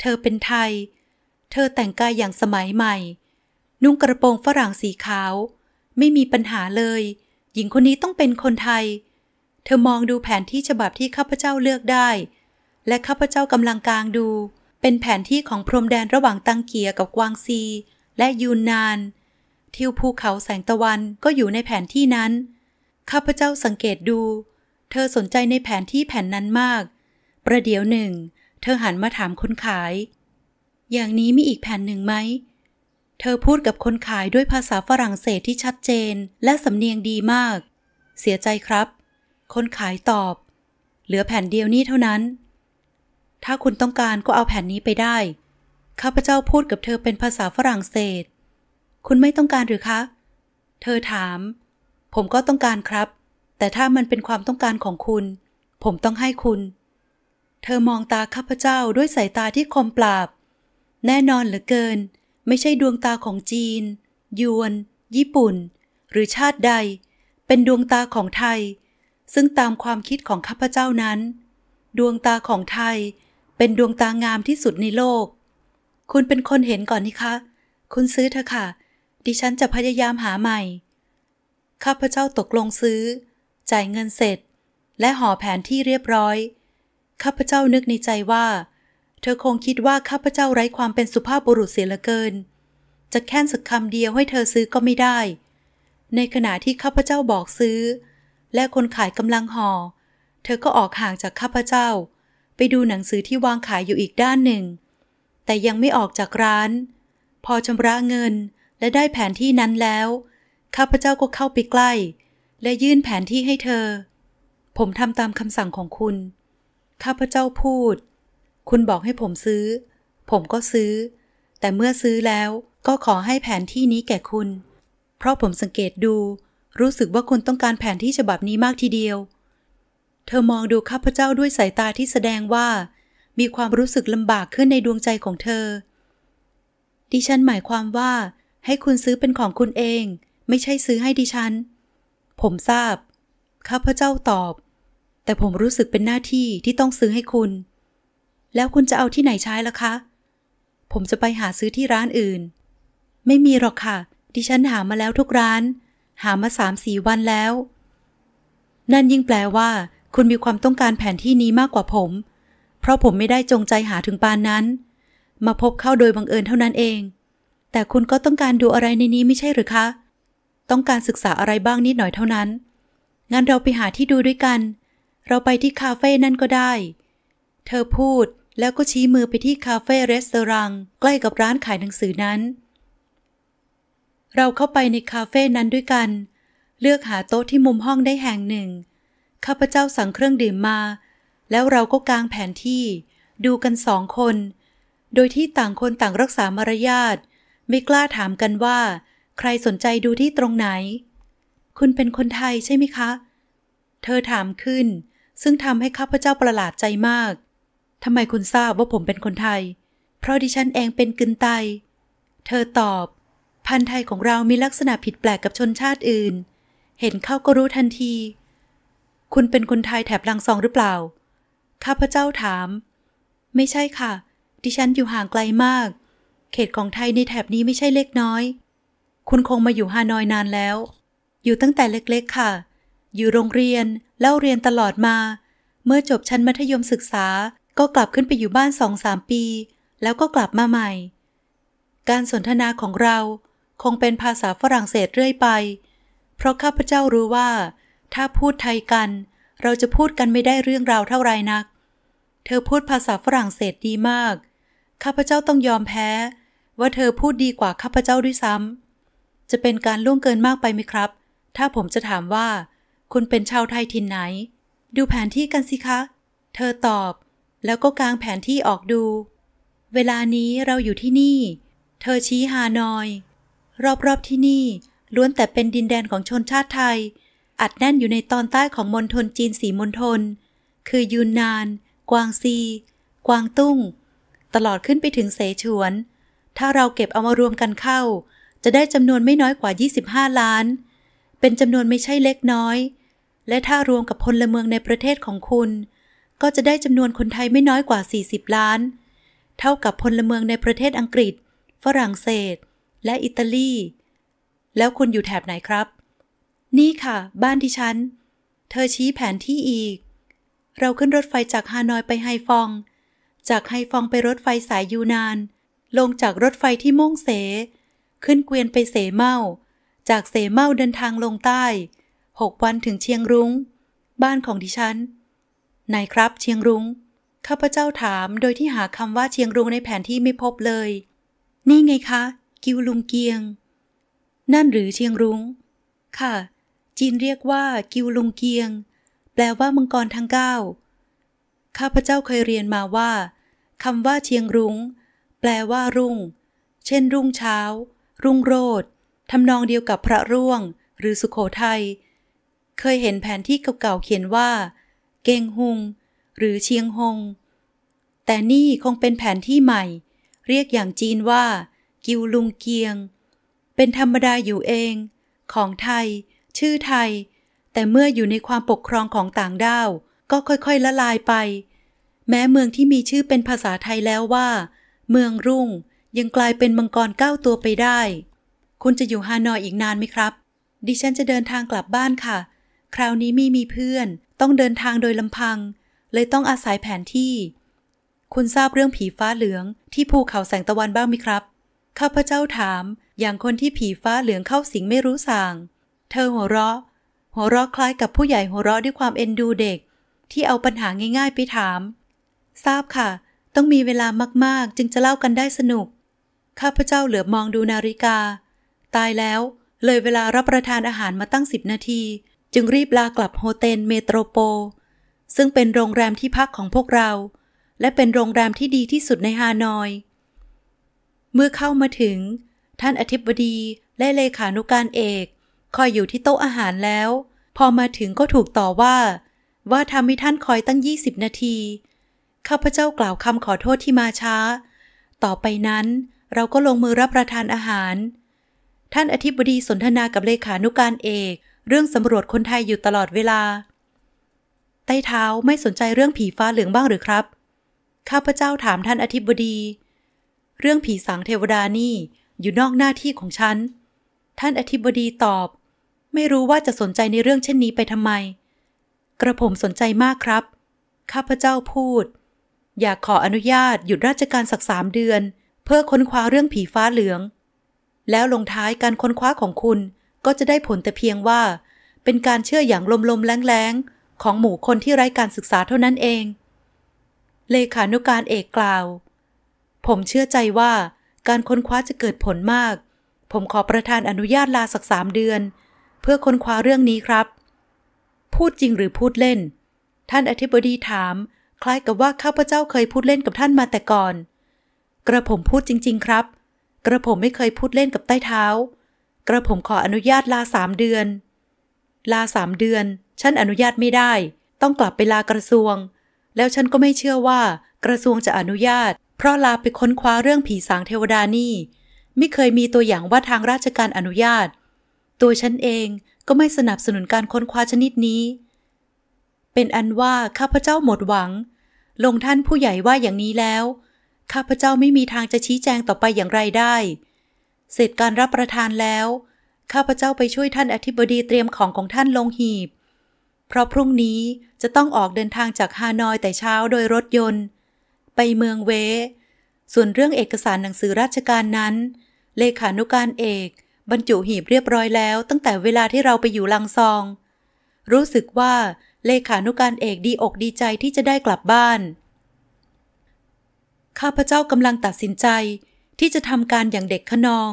เธอเป็นไทย เธอแต่งกายอย่างสมัยใหม่นุ่ง กระโปรงฝรั่งสีขาว ไม่มีปัญหาเลย หญิงคนนี้ต้องเป็นคนไทย เธอมองดูแผนที่ฉบับที่ข้าพเจ้าเลือกได้ และข้าพเจ้ากำลังกลางดู เป็นแผนที่ของพรมแดนระหว่างตังเกียกับกวางซีและยูนนานทิวภูเขาแสงตะวันก็อยู่ในแผนที่นั้นข้าพเจ้าสังเกตดู เธอสนใจในแผนที่แผนนั้นมาก ประเดี๋ยวหนึ่ง เธอหันมาถามคนขาย อย่างนี้มีอีกแผนหนึ่งไหมเธอพูดกับคนขายด้วยภาษาฝรั่งเศสที่ชัดเจนและสำเนียงดีมาก เสียใจครับ คนขายตอบ เหลือแผ่นเดียวนี้เท่านั้น ถ้าคุณต้องการก็เอาแผ่นนี้ไปได้ ข้าพเจ้าพูดกับเธอเป็นภาษาฝรั่งเศส คุณไม่ต้องการหรือคะ เธอถาม ผมก็ต้องการครับ แต่ถ้ามันเป็นความต้องการของคุณ ผมต้องให้คุณ เธอมองตาข้าพเจ้าด้วยสายตาที่คมปราบ แน่นอนเหลือเกินไม่ใช่ดวงตาของจีนยวน ญี่ปุ่น หรือชาติใด เป็นดวงตาของไทย ซึ่งตามความคิดของข้าพเจ้านั้น ดวงตาของไทย เป็นดวงตางามที่สุดในโลก คุณเป็นคนเห็นก่อนนี่คะคุณซื้อเถอะค่ะดิฉันจะพยายามหาใหม่ข้าพเจ้าตกลงซื้อ จ่ายเงินเสร็จ และห่อแผนที่เรียบร้อยข้าพเจ้านึกในใจว่าเธอคงคิดว่าข้าพเจ้าไร้ความเป็นสุภาพบุรุษเสียละเกิน จะแค่นสักคำเดียวให้เธอซื้อก็ไม่ได้ ในขณะที่ข้าพเจ้าบอกซื้อ และคนขายกำลังหอ่อ เธอก็ออกห่างจากข้าพเจ้า ไปดูหนังสือที่วางขายอยู่อีกด้านหนึ่ง แต่ยังไม่ออกจากร้าน พอชำระเงินและได้แผนที่นั้นแล้วข้าพเจ้าก็เข้าไปใกล้ และยื่นแผนที่ให้เธอ ผมทำตามคำสั่งของคุณ ข้าพเจ้าพูดคุณบอกให้ผมซื้อ ผมก็ซื้อ แต่เมื่อซื้อแล้วก็ขอให้แผนที่นี้แก่คุณ เพราะผมสังเกตดู รู้สึกว่าคุณต้องการแผนที่ฉบับนี้มากทีเดียว เธอมองดูข้าพเจ้าด้วยสายตาที่แสดงว่า มีความรู้สึกลำบากขึ้นในดวงใจของเธอ ดิฉันหมายความว่า ให้คุณซื้อเป็นของคุณเอง ไม่ใช่ซื้อให้ดิฉัน ผมทราบ ข้าพเจ้าตอบ แต่ผมรู้สึกเป็นหน้าที่ที่ต้องซื้อให้คุณแล้วคุณจะเอาที่ไหนใช้ล่ะคะ ผมจะไปหาซื้อที่ร้านอื่น ไม่มีหรอกค่ะ ดิฉันหามาแล้วทุกร้าน หามาสามสี่วันแล้ว นั่นยิ่งแปลว่า คุณมีความต้องการแผนที่นี้มากกว่าผม เพราะผมไม่ได้จงใจหาถึงปานนั้น มาพบเข้าโดยบังเอิญเท่านั้นเอง แต่คุณก็ต้องการดูอะไรในนี้ไม่ใช่หรือคะ ต้องการศึกษาอะไรบ้างนิดหน่อยเท่านั้น งั้นเราไปหาที่ดูด้วยกัน เราไปที่คาเฟ่นั่นก็ได้ เธอพูดแล้วก็ชี้มือไปที่คาเฟ่เรสเตอรังใกล้กับร้านขายหนังสือนั้น เราเข้าไปในคาเฟ่นั้นด้วยกัน เลือกหาโต๊ะที่มุมห้องได้แห่งหนึ่ง ข้าพเจ้าสั่งเครื่องดื่มมา แล้วเราก็กางแผนที่ ดูกันสองคน โดยที่ต่างคนต่างรักษามารยาท ไม่กล้าถามกันว่า ใครสนใจดูที่ตรงไหน คุณเป็นคนไทยใช่ไหมคะ เธอถามขึ้น ซึ่งทำให้ข้าพเจ้าประหลาดใจมากทำไมคุณทราบว่าผมเป็นคนไทย เพราะดิฉันเองเป็นกึนไต เธอตอบ พันธุ์ไทยของเรามีลักษณะผิดแปลกกับชนชาติอื่น เห็นเข้าก็รู้ทันที คุณเป็นคนไทยแถบลังซองหรือเปล่า ข้าพเจ้าถาม ไม่ใช่ค่ะ ดิฉันอยู่ห่างไกลมาก เขตของไทยในแถบนี้ไม่ใช่เล็กน้อย คุณคงมาอยู่ฮานอยนานแล้ว อยู่ตั้งแต่เล็กๆ ค่ะ อยู่โรงเรียนเล่าเรียนตลอดมา เมื่อจบชั้นมัธยมศึกษาก็กลับขึ้นไปอยู่บ้านสองสามปี แล้วก็กลับมาใหม่ การสนทนาของเราคงเป็นภาษาฝรั่งเศสเรื่อยไป เพราะข้าพเจ้ารู้ว่าถ้าพูดไทยกัน เราจะพูดกันไม่ได้เรื่องราวเท่าไรนัก เธอพูดภาษาฝรั่งเศสดีมากข้าพเจ้าต้องยอมแพ้ ว่าเธอพูดดีกว่าข้าพเจ้าด้วยซ้ำ จะเป็นการล่วงเกินมากไปไหมครับ ถ้าผมจะถามว่าคุณเป็นชาวไทยทินไหน ดูแผนที่กันสิคะ เธอตอบแล้วก็กางแผนที่ออกดู เวลานี้เราอยู่ที่นี่ เธอชี้ฮานอย รอบๆที่นี่ ล้วนแต่เป็นดินแดนของชนชาติไทย อัดแน่นอยู่ในตอนใต้ของมณฑลจีนสีมณฑล คือยูนนาน กวางซี กวางตุ้ง ตลอดขึ้นไปถึงเสฉวน ถ้าเราเก็บเอามารวมกันเข้า จะได้จำนวนไม่น้อยกว่า 25 ล้าน เป็นจำนวนไม่ใช่เล็กน้อย และถ้ารวมกับพลเมืองในประเทศของคุณก็จะได้จำนวนคนไทยไม่น้อยกว่า 40 ล้าน เท่ากับพลเมืองในประเทศอังกฤษ ฝรั่งเศส และอิตาลี แล้วคุณอยู่แถบไหนครับ นี่ค่ะ บ้านที่ฉัน เธอชี้แผนที่อีก เราขึ้นรถไฟจากฮานอยไปไฮฟอง จากไฮฟองไปรถไฟสายยูนาน ลงจากรถไฟที่ม่งเส ขึ้นเกวียนไปเสเมา จากเสเมาเดินทางลงใต้6วันถึงเชียงรุง้ง บ้านของดิฉันนายครับเชียงรุง้ง ข้าพเจ้าถามโดยที่หาคำว่าเชียงรุ้งในแผนที่ไม่พบเลย นี่ไงคะ กิวลุงเกียง นั่นหรือเชียงรุง้งค่ะ จีนเรียกว่า กิวลุงเกียง แปลว่ามังกรทั้งเก้าข้าพเจ้าเคยเรียนมาว่าคำว่าเชียงรุง้งแปลว่ารุ่ง เช่นรุ่งเช้า รุ่งโรดทำนองเดียวกับพระร่วง หรือสุขโขทยัยเคยเห็นแผนที่เก่าๆเขียนว่าเกงฮุงหรือเชียงฮง แต่นี่คงเป็นแผนที่ใหม่ เรียกอย่างจีนว่า กิวลุงเกียง เป็นธรรมดาอยู่เอง ของไทย ชื่อไทย แต่เมื่ออยู่ในความปกครองของต่างด้าวก็ค่อยๆ ละลายไป แม้เมืองที่มีชื่อเป็นภาษาไทยแล้วว่า เมืองรุ่งยังกลายเป็นมังกรก้าวตัวไปได้ คุณจะอยู่ฮานอยอีกนานไหมครับ ดิฉันจะเดินทางกลับบ้านค่ะ คราวนี้ไม่มีเพื่อนต้องเดินทางโดยลำพัง เลยต้องอาศัยแผนที่ คุณทราบเรื่องผีฟ้าเหลือง ที่ภูเขาแสงตะวันบ้างไหมครับ ข้าพเจ้าถามอย่างคนที่ผีฟ้าเหลืองเข้าสิงไม่รู้สางเธอหัวเราะ หัวเราะคล้ายกับผู้ใหญ่หัวเราะด้วยความเอ็นดูเด็ก ที่เอาปัญหาง่ายๆ ไปถาม ทราบค่ะ ต้องมีเวลามากๆ จึงจะเล่ากันได้สนุก ข้าพเจ้าเหลือบมองดูนาฬิกา ตายแล้ว เลยเวลารับประทานอาหารมาตั้งสิบนาทีจึงรีบลากลับโฮเทลเมโทรโปซึ่งเป็นโรงแรมที่พักของพวกเรา และเป็นโรงแรมที่ดีที่สุดในฮานอย เมื่อเข้ามาถึง ท่านอธิบดีและเลขานุการเอกคอยอยู่ที่โต๊ะอาหารแล้ว พอมาถึงก็ถูกต่อว่า ว่าทำให้ท่านคอยตั้ง 20 นาที ข้าพเจ้ากล่าวคำขอโทษที่มาช้า ต่อไปนั้นเราก็ลงมือรับประทานอาหาร ท่านอธิบดีสนทนากับเลขานุการเอกเรื่องสำรวจคนไทยอยู่ตลอดเวลา ใต้เท้าไม่สนใจเรื่องผีฟ้าเหลืองบ้างหรือครับ ข้าพเจ้าถามท่านอธิบดี เรื่องผีสางเทวดานี่อยู่นอกหน้าที่ของฉัน ท่านอธิบดีตอบ ไม่รู้ว่าจะสนใจในเรื่องเช่นนี้ไปทำไม กระผมสนใจมากครับ ข้าพเจ้าพูด อยากขออนุญาตหยุดราชการสักสามเดือน เพื่อค้นคว้าเรื่องผีฟ้าเหลือง แล้วลงท้ายการค้นคว้าของคุณก็จะได้ผลแต่เพียงว่าเป็นการเชื่ออย่างลมๆแรงๆ ของหมู่คนที่ไร้การศึกษาเท่านั้นเอง เลขานุการเอกกล่าว ผมเชื่อใจว่าการค้นคว้าจะเกิดผลมาก ผมขอประธานอนุญาตลาสักสามเดือน เพื่อค้นคว้าเรื่องนี้ครับ พูดจริงหรือพูดเล่น ท่านอธิบดีถาม คล้ายกับว่าข้าพเจ้าเคยพูดเล่นกับท่านมาแต่ก่อน กระผมพูดจริงๆครับ กระผมไม่เคยพูดเล่นกับใต้เท้ากระผมขออนุญาตลาสามเดือน ลาสามเดือน ฉันอนุญาตไม่ได้ ต้องกลับไปลากระทรวง แล้วฉันก็ไม่เชื่อว่า กระทรวงจะอนุญาต เพราะลาไปค้นคว้าเรื่องผีสางเทวดานี่ ไม่เคยมีตัวอย่างว่าทางราชการอนุญาต ตัวฉันเองก็ไม่สนับสนุนการค้นคว้าชนิดนี้ เป็นอันว่าข้าพเจ้าหมดหวัง ลงท่านผู้ใหญ่ว่าอย่างนี้แล้ว ข้าพเจ้าไม่มีทางจะชี้แจงต่อไปอย่างไรได้เสร็จการรับประทานแล้วข้าพเจ้าไปช่วยท่านอธิบดีเตรียมของของท่านลงหีบ เพราะพรุ่งนี้จะต้องออกเดินทางจากฮานอยแต่เช้าโดยรถยนต์ ไปเมืองเวส่วนเรื่องเอกสารหนังสือราชการนั้น เลขานุการเอก บรรจุหีบเรียบร้อยแล้วตั้งแต่เวลาที่เราไปอยู่ลังซอง รู้สึกว่าเลขานุการเอกดีอกดีใจที่จะได้กลับบ้านข้าพเจ้ากำลังตัดสินใจที่จะทำการอย่างเด็กขนอง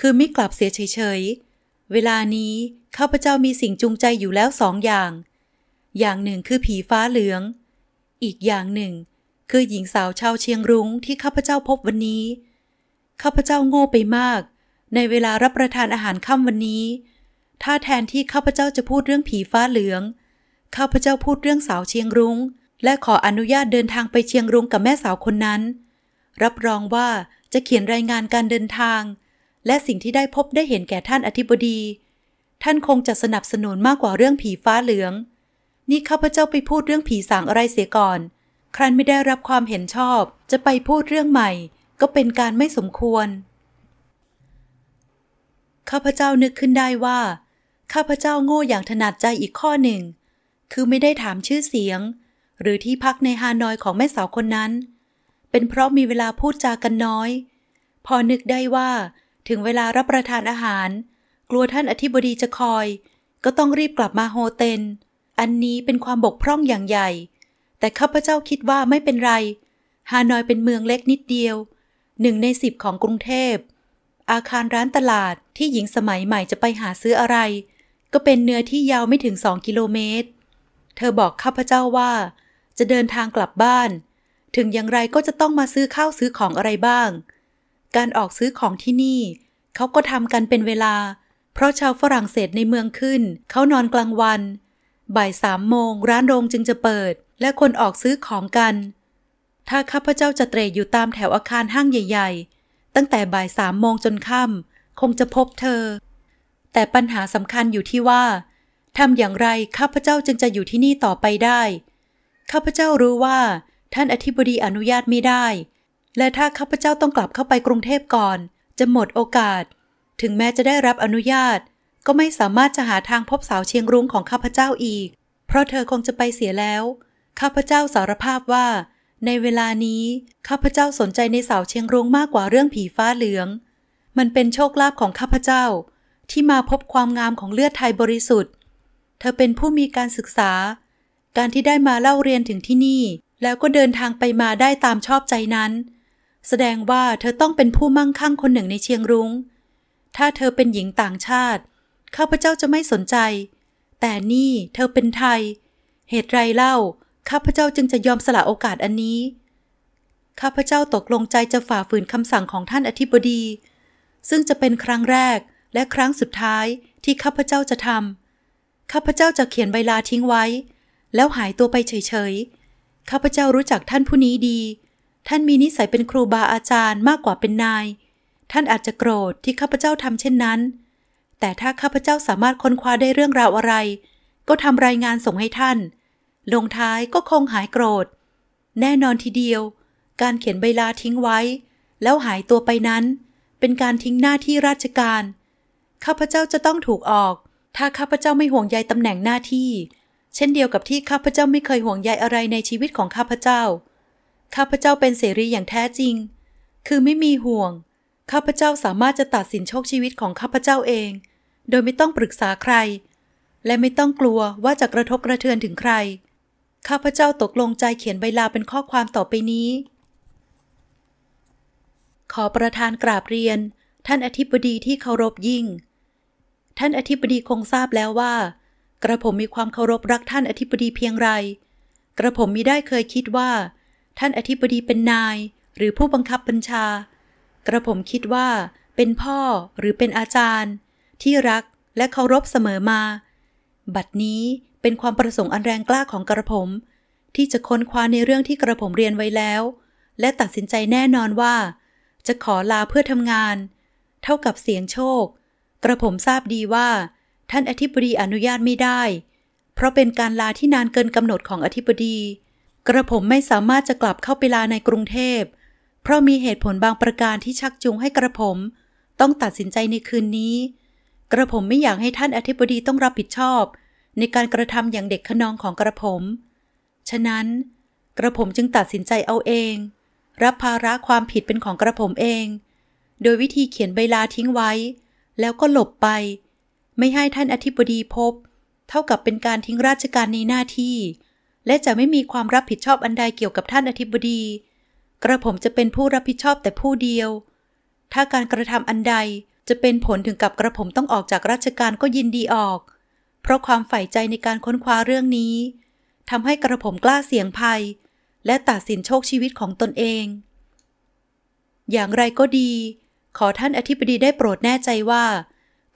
คือไม่กลับเสียเฉยเวลานี้ ข้าพเจ้ามีสิ่งจูงใจอยู่แล้วสองอย่าง อย่างหนึ่งคือผีฟ้าเหลือง อีกอย่างหนึ่ง คือหญิงสาวชาวเชียงรุ้งที่ข้าพเจ้าพบวันนี้ ข้าพเจ้าโง่ไปมาก ในเวลารับประทานอาหารค่ำวันนี้ ถ้าแทนที่ข้าพเจ้าจะพูดเรื่องผีฟ้าเหลือง ข้าพเจ้าพูดเรื่องสาวเชียงรุง้ง และขออนุญาตเดินทางไปเชียงรุ้งกับแม่สาวคนนั้น รับรองว่าจะเขียนรายงานการเดินทาง และสิ่งที่ได้พบได้เห็นแก่ท่านอธิบดี ท่านคงจะสนับสนุนมากกว่าเรื่องผีฟ้าเหลือง นี่ข้าพเจ้าไปพูดเรื่องผีสางอะไรเสียก่อน ครั้นไม่ได้รับความเห็นชอบจะไปพูดเรื่องใหม่ ก็เป็นการไม่สมควร ข้าพเจ้านึกขึ้นได้ว่า ข้าพเจ้าโง่อย่างถนัดใจอีกข้อหนึ่ง คือไม่ได้ถามชื่อเสียง หรือที่พักในฮานอยของแม่สาวคนนั้นเป็นเพราะมีเวลาพูดจากันน้อย พอนึกได้ว่าถึงเวลารับประทานอาหาร กลัวท่านอธิบดีจะคอยก็ต้องรีบกลับมาโฮเทลอันนี้เป็นความบกพร่องอย่างใหญ่ แต่ข้าพเจ้าคิดว่าไม่เป็นไรฮานอยเป็นเมืองเล็กนิดเดียวหนึ่งในสิบของกรุงเทพ อาคารร้านตลาดที่หญิงสมัยใหม่จะไปหาซื้ออะไร ก็เป็นเนื้อที่ยาวไม่ถึงสองกิโลเมตร เธอบอกข้าพเจ้าว่า จะเดินทางกลับบ้านถึงอย่างไรก็จะต้องมาซื้อข้าวซื้อของอะไรบ้าง การออกซื้อของที่นี่เขาก็ทำกันเป็นเวลา เพราะชาวฝรั่งเศสในเมืองขึ้นเขานอนกลางวัน บ่ายสามโมงร้านโรงจึงจะเปิด และคนออกซื้อของกัน ถ้าข้าพเจ้าจะเตรอยู่ตามแถวอาคารห้างใหญ่ ๆ ตั้งแต่บ่ายสามโมงจนค่ำคงจะพบเธอ แต่ปัญหาสำคัญอยู่ที่ว่าทำอย่างไร ข้าพเจ้าจึงจะอยู่ที่นี่ต่อไปได้ ข้าพเจ้ารู้ว่าท่านอธิบดีอนุญาตไม่ได้ และถ้าข้าพเจ้าต้องกลับเข้าไปกรุงเทพก่อนจะหมดโอกาส ถึงแม้จะได้รับอนุญาต ก็ไม่สามารถจะหาทางพบสาวเชียงรุ้งของข้าพเจ้าอีก เพราะเธอคงจะไปเสียแล้ว ข้าพเจ้าสารภาพว่า ในเวลานี้ข้าพเจ้าสนใจในสาวเชียงรุ้งมากกว่าเรื่องผีฟ้าเหลือง มันเป็นโชคลาภของข้าพเจ้าที่มาพบความงามของเลือดไทยบริสุทธิ์ เธอเป็นผู้มีการศึกษา การที่ได้มาเล่าเรียนถึงที่นี่แล้วก็เดินทางไปมาได้ตามชอบใจนั้น แสดงว่าเธอต้องเป็นผู้มั่งคั่งคนหนึ่งในเชียงรุง้ง ถ้าเธอเป็นหญิงต่างชาติ ข้าพเจ้าจะไม่สนใจ แต่นี่เธอเป็นไทย เหตุไรเล่า ข้าพเจ้าจึงจะยอมสละโอกาสอันนี้ ข้าพเจ้าตกลงใจจะฝ่าฝืนคำสั่งของท่านอธิบดี ซึ่งจะเป็นครั้งแรกและครั้งสุดท้ายที่ข้าพเจ้าจะทำข้าพเจ้าจะเขียนใบลาทิ้งไว้ แล้วหายตัวไปเฉยๆข้าพเจ้ารู้จักท่านผู้นี้ดี ท่านมีนิสัยเป็นครูบาอาจารย์มากกว่าเป็นนาย ท่านอาจจะโกรธที่ข้าพเจ้าทำเช่นนั้น แต่ถ้าข้าพเจ้าสามารถค้นคว้าได้เรื่องราวอะไร ก็ทำรายงานส่งให้ท่าน ลงท้ายก็คงหายโกรธ แน่นอนทีเดียว การเขียนใบลาทิ้งไว้ แล้วหายตัวไปนั้น เป็นการทิ้งหน้าที่ราชการ ข้าพเจ้าจะต้องถูกออก ถ้าข้าพเจ้าไม่ห่วงใยตำแหน่งหน้าที่เช่นเดียวกับที่ข้าพเจ้าไม่เคยห่วงใยอะไรในชีวิตของข้าพเจ้า ข้าพเจ้าเป็นเสรีอย่างแท้จริง คือไม่มีห่วง ข้าพเจ้าสามารถจะตัดสินโชคชีวิตของข้าพเจ้าเอง โดยไม่ต้องปรึกษาใคร และไม่ต้องกลัวว่าจะกระทบกระเทือนถึงใคร ข้าพเจ้าตกลงใจเขียนใบลาเป็นข้อความต่อไปนี้ ขอประธานกราบเรียน ท่านอธิบดีที่เคารพยิ่ง ท่านอธิบดีคงทราบแล้วว่ากระผมมีความเคารพรักท่านอธิบดีเพียงไร กระผมมิได้เคยคิดว่า ท่านอธิบดีเป็นนาย หรือผู้บังคับบัญชา กระผมคิดว่า เป็นพ่อหรือเป็นอาจารย์ ที่รักและเคารพเสมอมา บัดนี้เป็นความประสงค์อันแรงกล้าของกระผม ที่จะค้นคว้าในเรื่องที่กระผมเรียนไว้แล้ว และตัดสินใจแน่นอนว่า จะขอลาเพื่อทำงาน เท่ากับเสียงโชค กระผมทราบดีว่าท่านอธิบดีอนุญาตไม่ได้ เพราะเป็นการลาที่นานเกิน กำหนดของอธิบดี กระผมไม่สามารถจะกลับเข้าไปลาในกรุงเทพ เพราะมีเหตุผลบางประการที่ชักจูงให้กระผม ต้องตัดสินใจในคืนนี้ กระผมไม่อยากให้ท่านอธิบดีต้องรับผิดชอบ ในการกระทำอย่างเด็กขนองของกระผม ฉะนั้นกระผมจึงตัดสินใจเอาเอง รับภาระความผิดเป็นของกระผมเอง โดยวิธีเขียนใบลาทิ้งไว้ แล้วก็หลบไปไม่ให้ท่านอธิบดีพบ เท่ากับเป็นการทิ้งราชการในหน้าที่ และจะไม่มีความรับผิดชอบอันใดเกี่ยวกับท่านอธิบดี กระผมจะเป็นผู้รับผิดชอบแต่ผู้เดียว ถ้าการกระทำอันใดจะเป็นผลถึงกับกระผมต้องออกจากราชการก็ยินดีออก เพราะความใฝ่ใจในการค้นคว้าเรื่องนี้ทำให้กระผมกล้าเสี่ยงภัย และตัดสินโชคชีวิตของตนเอง อย่างไรก็ดี ขอท่านอธิบดีได้โปรดแน่ใจว่า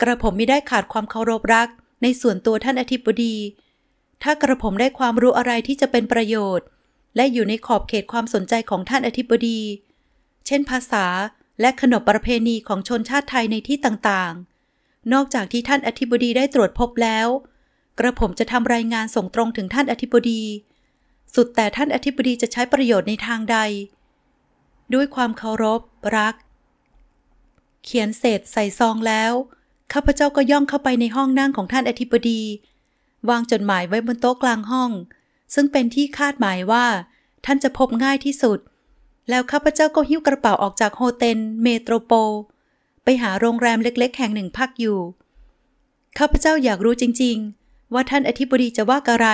กระผมไม่ได้ขาดความเคารพรัก ในส่วนตัวท่านอธิบดี ถ้ากระผมได้ความรู้อะไรที่จะเป็นประโยชน์ และอยู่ในขอบเขตความสนใจของท่านอธิบดี เช่นภาษาและขนบประเพณีของชนชาติไทยในที่ต่างๆ นอกจากที่ท่านอธิบดีได้ตรวจพบแล้ว กระผมจะทำรายงานส่งตรงถึงท่านอธิบดี สุดแต่ท่านอธิบดีจะใช้ประโยชน์ในทางใด ด้วยความเคารพรัก เขียนเสร็จใส่ซองแล้วข้าพเจ้าก็ย่องเข้าไปในห้องนั่งของท่านอธิบดี วางจดหมายไว้บนโต๊ะกลางห้อง ซึ่งเป็นที่คาดหมายว่า ท่านจะพบง่ายที่สุด แล้วข้าพเจ้าก็หิ้วกระเป๋าออกจากโฮเทลเมโทรโปไปหาโรงแรมเล็กๆ แห่งหนึ่งพักอยู่ ข้าพเจ้าอยากรู้จริงๆ ว่าท่านอธิบดีจะว่าอะไร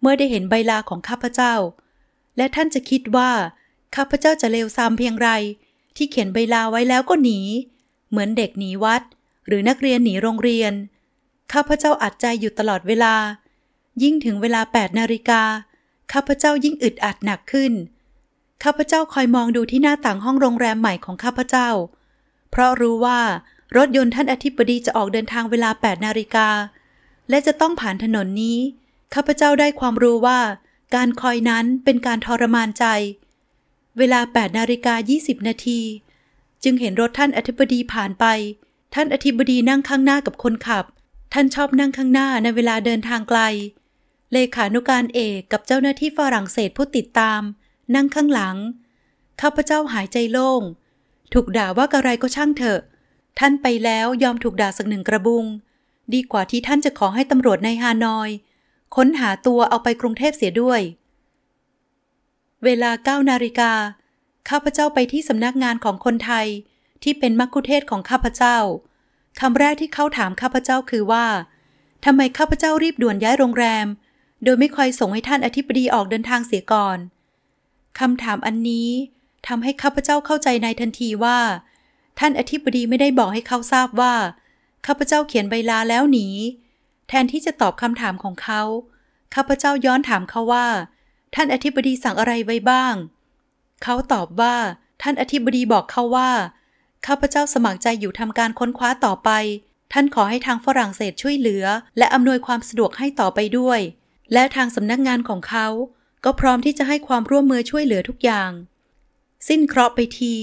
เมื่อได้เห็นใบลาของข้าพเจ้า และท่านจะคิดว่าข้าพเจ้าจะเลวซ้ำเพียงไร ที่เขียนใบลาไว้แล้วก็หนีเหมือนเด็กหนีวัดหรือนักเรียนหนีโรงเรียน ข้าพเจ้าอัดใจอยู่ตลอดเวลา ยิ่งถึงเวลา8นาฬิกาข้าพเจ้ายิ่งอึดอัดหนักขึ้น ข้าพเจ้าคอยมองดูที่หน้าต่างห้องโรงแรมใหม่ของข้าพเจ้า เพราะรู้ว่ารถยนต์ท่านอธิบดีจะออกเดินทางเวลา8นาฬิกา และจะต้องผ่านถนนนี้ ข้าพเจ้าได้ความรู้ว่า การคอยนั้นเป็นการทรมานใจ เวลา8นาฬิกายีนาที จึงเห็นรถท่านอธิบดีผ่านไปท่านอธิบดีนั่งข้างหน้ากับคนขับ ท่านชอบนั่งข้างหน้าในเวลาเดินทางไกล เลขานุการเอกกับเจ้าหน้าที่ฝรั่งเศสผู้ติดตาม นั่งข้างหลัง ข้าพเจ้าหายใจโล่ง ถูกด่าว่าอะไรก็ช่างเถอะ ท่านไปแล้วยอมถูกด่าสักหนึ่งกระบุง ดีกว่าที่ท่านจะขอให้ตำรวจในฮานอย ค้นหาตัวเอาไปกรุงเทพเสียด้วย เวลาเก้านาฬิกาข้าพเจ้าไปที่สำนักงานของคนไทยที่เป็นมักคุเทศของข้าพเจ้าคำแรกที่เขาถามข้าพเจ้าคือว่า ทำไมข้าพเจ้ารีบด่วนย้ายโรงแรม โดยไม่คอยส่งให้ท่านอธิบดีออกเดินทางเสียก่อน คำถามอันนี้ทำให้ข้าพเจ้าเข้าใจในทันทีว่า ท่านอธิบดีไม่ได้บอกให้เขาทราบว่า ข้าพเจ้าเขียนใบลาแล้วหนี แทนที่จะตอบคำถามของเขา ข้าพเจ้าย้อนถามเขาว่า ท่านอธิบดีสั่งอะไรไว้บ้าง เขาตอบว่า ท่านอธิบดีบอกเขาว่าข้าพเจ้าสมัครใจอยู่ทำการค้นคว้าต่อไป ท่านขอให้ทางฝรั่งเศสช่วยเหลือ และอำนวยความสะดวกให้ต่อไปด้วย และทางสำนักงานของเขาก็พร้อมที่จะให้ความร่วมมือช่วยเหลือทุกอย่าง สิ้นเคราะห์ไปที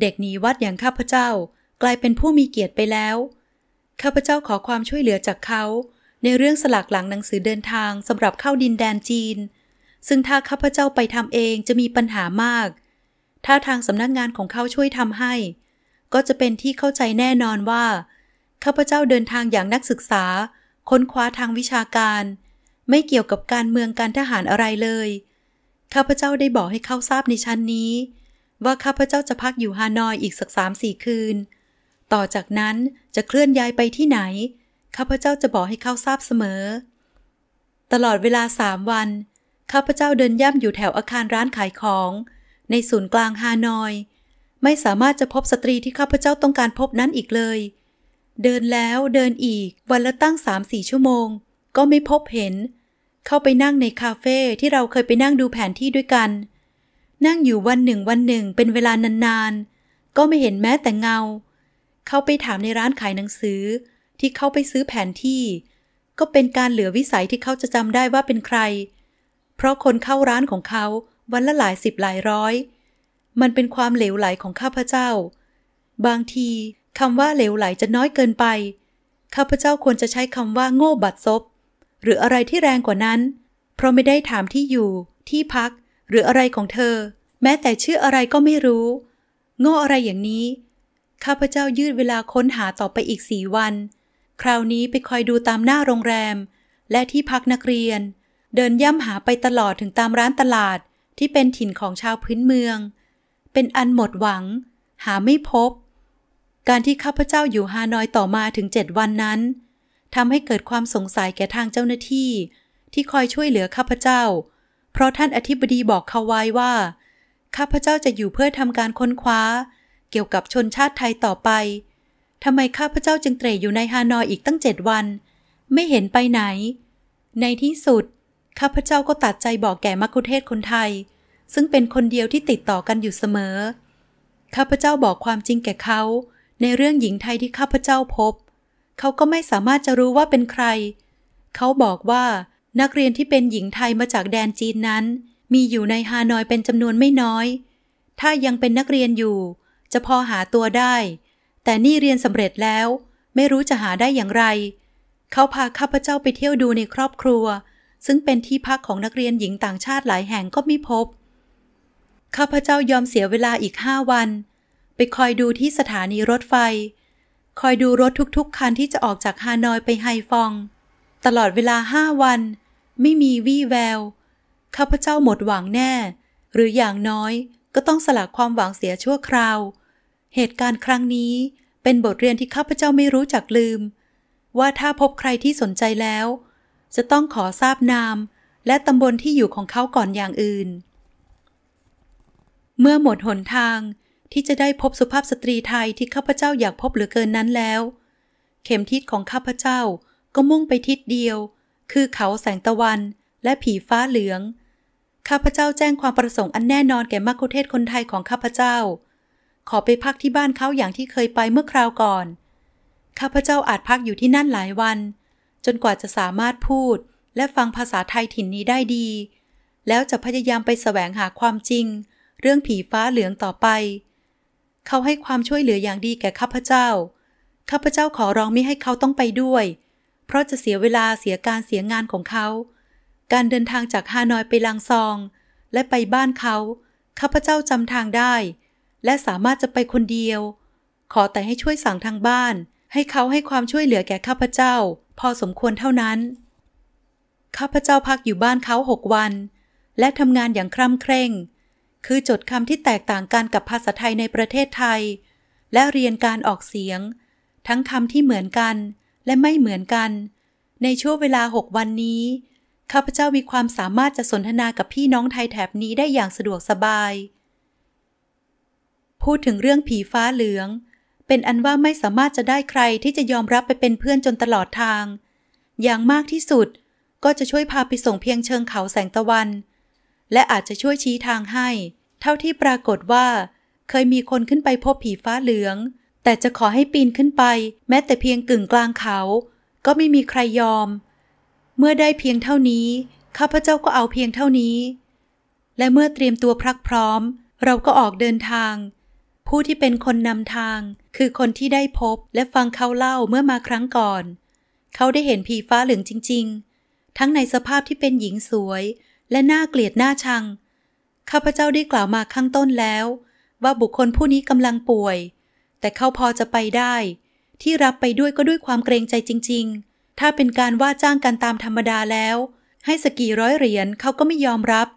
เด็กนีวัดอย่างข้าพเจ้า กลายเป็นผู้มีเกียรติไปแล้ว ข้าพเจ้าขอความช่วยเหลือจากเขา ในเรื่องสลักหลังหนังสือเดินทางสำหรับเข้าดินแดนจีน ซึ่งถ้าข้าพเจ้าไปทำเองจะมีปัญหามาก ถ้าทางสำนักงานของเขาช่วยทำให้ก็จะเป็นที่เข้าใจแน่นอนว่า ข้าพเจ้าเดินทางอย่างนักศึกษา ค้นคว้าทางวิชาการ ไม่เกี่ยวกับการเมืองการทหารอะไรเลย ข้าพเจ้าได้บอกให้เขาทราบในชั้นนี้ ว่าข้าพเจ้าจะพักอยู่ฮานอยอีกสักสามสี่คืน ต่อจากนั้นจะเคลื่อนย้ายไปที่ไหนข้าพเจ้าจะบอกให้เขาทราบเสมอ ตลอดเวลาสามวัน ข้าพเจ้าเดินย่ำอยู่แถวอาคารร้านขายของ ในศูนย์กลางฮานอยไม่สามารถจะพบสตรีที่ข้าพเจ้าต้องการพบนั้นอีกเลย เดินแล้วเดินอีกวันละตั้งสามสี่ชั่วโมง ก็ไม่พบเห็น เข้าไปนั่งในคาเฟ่ที่เราเคยไปนั่งดูแผนที่ด้วยกัน นั่งอยู่วันหนึ่งวันหนึ่งเป็นเวลานาน ๆ ก็ไม่เห็นแม้แต่เงา เข้าไปถามในร้านขายหนังสือที่เข้าไปซื้อแผนที่ ก็เป็นการเหลือวิสัยที่เขาจะจำได้ว่าเป็นใคร เพราะคนเข้าร้านของเขาวันละหลายสิบหลายร้อยมันเป็นความเหลวไหลของข้าพเจ้า บางทีคำว่าเหลวไหลจะน้อยเกินไป ข้าพเจ้าควรจะใช้คำว่าโง่บัดซบ หรืออะไรที่แรงกว่านั้น เพราะไม่ได้ถามที่อยู่ ที่พัก หรืออะไรของเธอ แม้แต่ชื่ออะไรก็ไม่รู้ โง่อะไรอย่างนี้ ข้าพเจ้ายืดเวลาค้นหาต่อไปอีกสี่วัน คราวนี้ไปคอยดูตามหน้าโรงแรม และที่พักนักเรียน เดินย่ำหาไปตลอดถึงตามร้านตลาด ที่เป็นถิ่นของชาวพื้นเมืองเป็นอันหมดหวัง หาไม่พบ การที่ข้าพเจ้าอยู่ฮานอยต่อมาถึงเจ็ดวันนั้นทำให้เกิดความสงสัยแก่ทางเจ้าหน้าที่ ที่คอยช่วยเหลือข้าพเจ้า เพราะท่านอธิบดีบอกเขาไว้ว่า ข้าพเจ้าจะอยู่เพื่อทำการค้นคว้า เกี่ยวกับชนชาติไทยต่อไปทำไมข้าพเจ้าจึงเตรอยู่ในฮานอยอีกตั้งเจ็ดวัน ไม่เห็นไปไหน ในที่สุด ข้าพเจ้าก็ตัดใจบอกแก่มักคุเทศคนไทยซึ่งเป็นคนเดียวที่ติดต่อกันอยู่เสมอ ข้าพเจ้าบอกความจริงแก่เขา ในเรื่องหญิงไทยที่ข้าพเจ้าพบ เขาก็ไม่สามารถจะรู้ว่าเป็นใคร เขาบอกว่านักเรียนที่เป็นหญิงไทยมาจากแดนจีนนั้น มีอยู่ในฮานอยเป็นจำนวนไม่น้อย ถ้ายังเป็นนักเรียนอยู่ จะพอหาตัวได้ แต่นี่เรียนสำเร็จแล้วไม่รู้จะหาได้อย่างไร เขาพาข้าพเจ้าไปเที่ยวดูในครอบครัว ซึ่งเป็นที่พักของนักเรียนหญิงต่างชาติหลายแห่งก็ไม่พบข้าพเจ้ายอมเสียเวลาอีกห้าวันไปคอยดูที่สถานีรถไฟ คอยดูรถทุกๆคันที่จะออกจากฮานอยไปไฮฟอง ตลอดเวลาห้าวันไม่มีวี่แววข้าพเจ้าหมดหวังแน่หรืออย่างน้อยก็ต้องสละความหวังเสียชั่วคราว เหตุการณ์ครั้งนี้เป็นบทเรียนที่ข้าพเจ้าไม่รู้จักลืม ว่าถ้าพบใครที่สนใจแล้ว จะต้องขอทราบนาม และตำบลที่อยู่ของเขาก่อนอย่างอื่นเมื่อหมดหนทางที่จะได้พบสุภาพสตรีไทยที่ข้าพเจ้าอยากพบเหลือเกินนั้นแล้ว เข็มทิศของข้าพเจ้าก็มุ่งไปทิศเดียว คือเขาแสงตะวันและผีฟ้าเหลืองข้าพเจ้าแจ้งความประสงค์อันแน่นอนแก่มักคุเทศคนไทยของข้าพเจ้า ขอไปพักที่บ้านเขาอย่างที่เคยไปเมื่อคราวก่อนข้าพเจ้าอาจพักอยู่ที่นั่นหลายวัน จนกว่าจะสามารถพูด และฟังภาษาไทยถิ่นนี้ได้ดี แล้วจะพยายามไปแสวงหาความจริงเรื่องผีฟ้าเหลืองต่อไป เขาให้ความช่วยเหลืออย่างดีแก่ข้าพเจ้า ข้าพเจ้าขอร้องไม่ให้เขาต้องไปด้วย เพราะจะเสียเวลาเสียการเสียงานของเขา การเดินทางจากฮานอยไปลังซอง และไปบ้านเขา ข้าพเจ้าจำทางได้ และสามารถจะไปคนเดียว ขอแต่ให้ช่วยสั่งทางบ้าน ให้เขาให้ความช่วยเหลือแก่ข้าพเจ้า พอสมควรเท่านั้น ข้าพเจ้าพักอยู่บ้านเขาหกวัน และทำงานอย่างคร่ำเคร่งคือจดคำที่แตกต่างกันกับภาษาไทยในประเทศไทย และเรียนการออกเสียง ทั้งคำที่เหมือนกันและไม่เหมือนกัน ในช่วงเวลา 6 วันนี้ข้าพเจ้ามีความสามารถจะสนทนากับพี่น้องไทยแถบนี้ได้อย่างสะดวกสบาย พูดถึงเรื่องผีฟ้าเหลือง เป็นอันว่าไม่สามารถจะได้ใครที่จะยอมรับไปเป็นเพื่อนจนตลอดทาง อย่างมากที่สุดก็จะช่วยพาไปส่งเพียงเชิงเขาแสงตะวัน และอาจจะช่วยชี้ทางให้เท่าที่ปรากฏว่าเคยมีคนขึ้นไปพบผีฟ้าเหลือง แต่จะขอให้ปีนขึ้นไปแม้แต่เพียงกึ่งกลางเขา ก็ไม่มีใครยอม เมื่อได้เพียงเท่านี้ ข้าพเจ้าก็เอาเพียงเท่านี้ และเมื่อเตรียมตัวพรักพร้อม เราก็ออกเดินทาง ผู้ที่เป็นคนนำทางคือคนที่ได้พบและฟังเขาเล่าเมื่อมาครั้งก่อน เขาได้เห็นผีฟ้าเหลืองจริง ๆ ทั้งในสภาพที่เป็นหญิงสวยและน่าเกลียดน่าชังข้าพเจ้าได้กล่าวมาข้างต้นแล้ว ว่าบุคคลผู้นี้กำลังป่วย แต่เขาพอจะไปได้ ที่รับไปด้วยก็ด้วยความเกรงใจจริงๆ ถ้าเป็นการว่าจ้างกันตามธรรมดาแล้ว ให้สกี่ร้อยเหรียญเขาก็ไม่ยอมรับ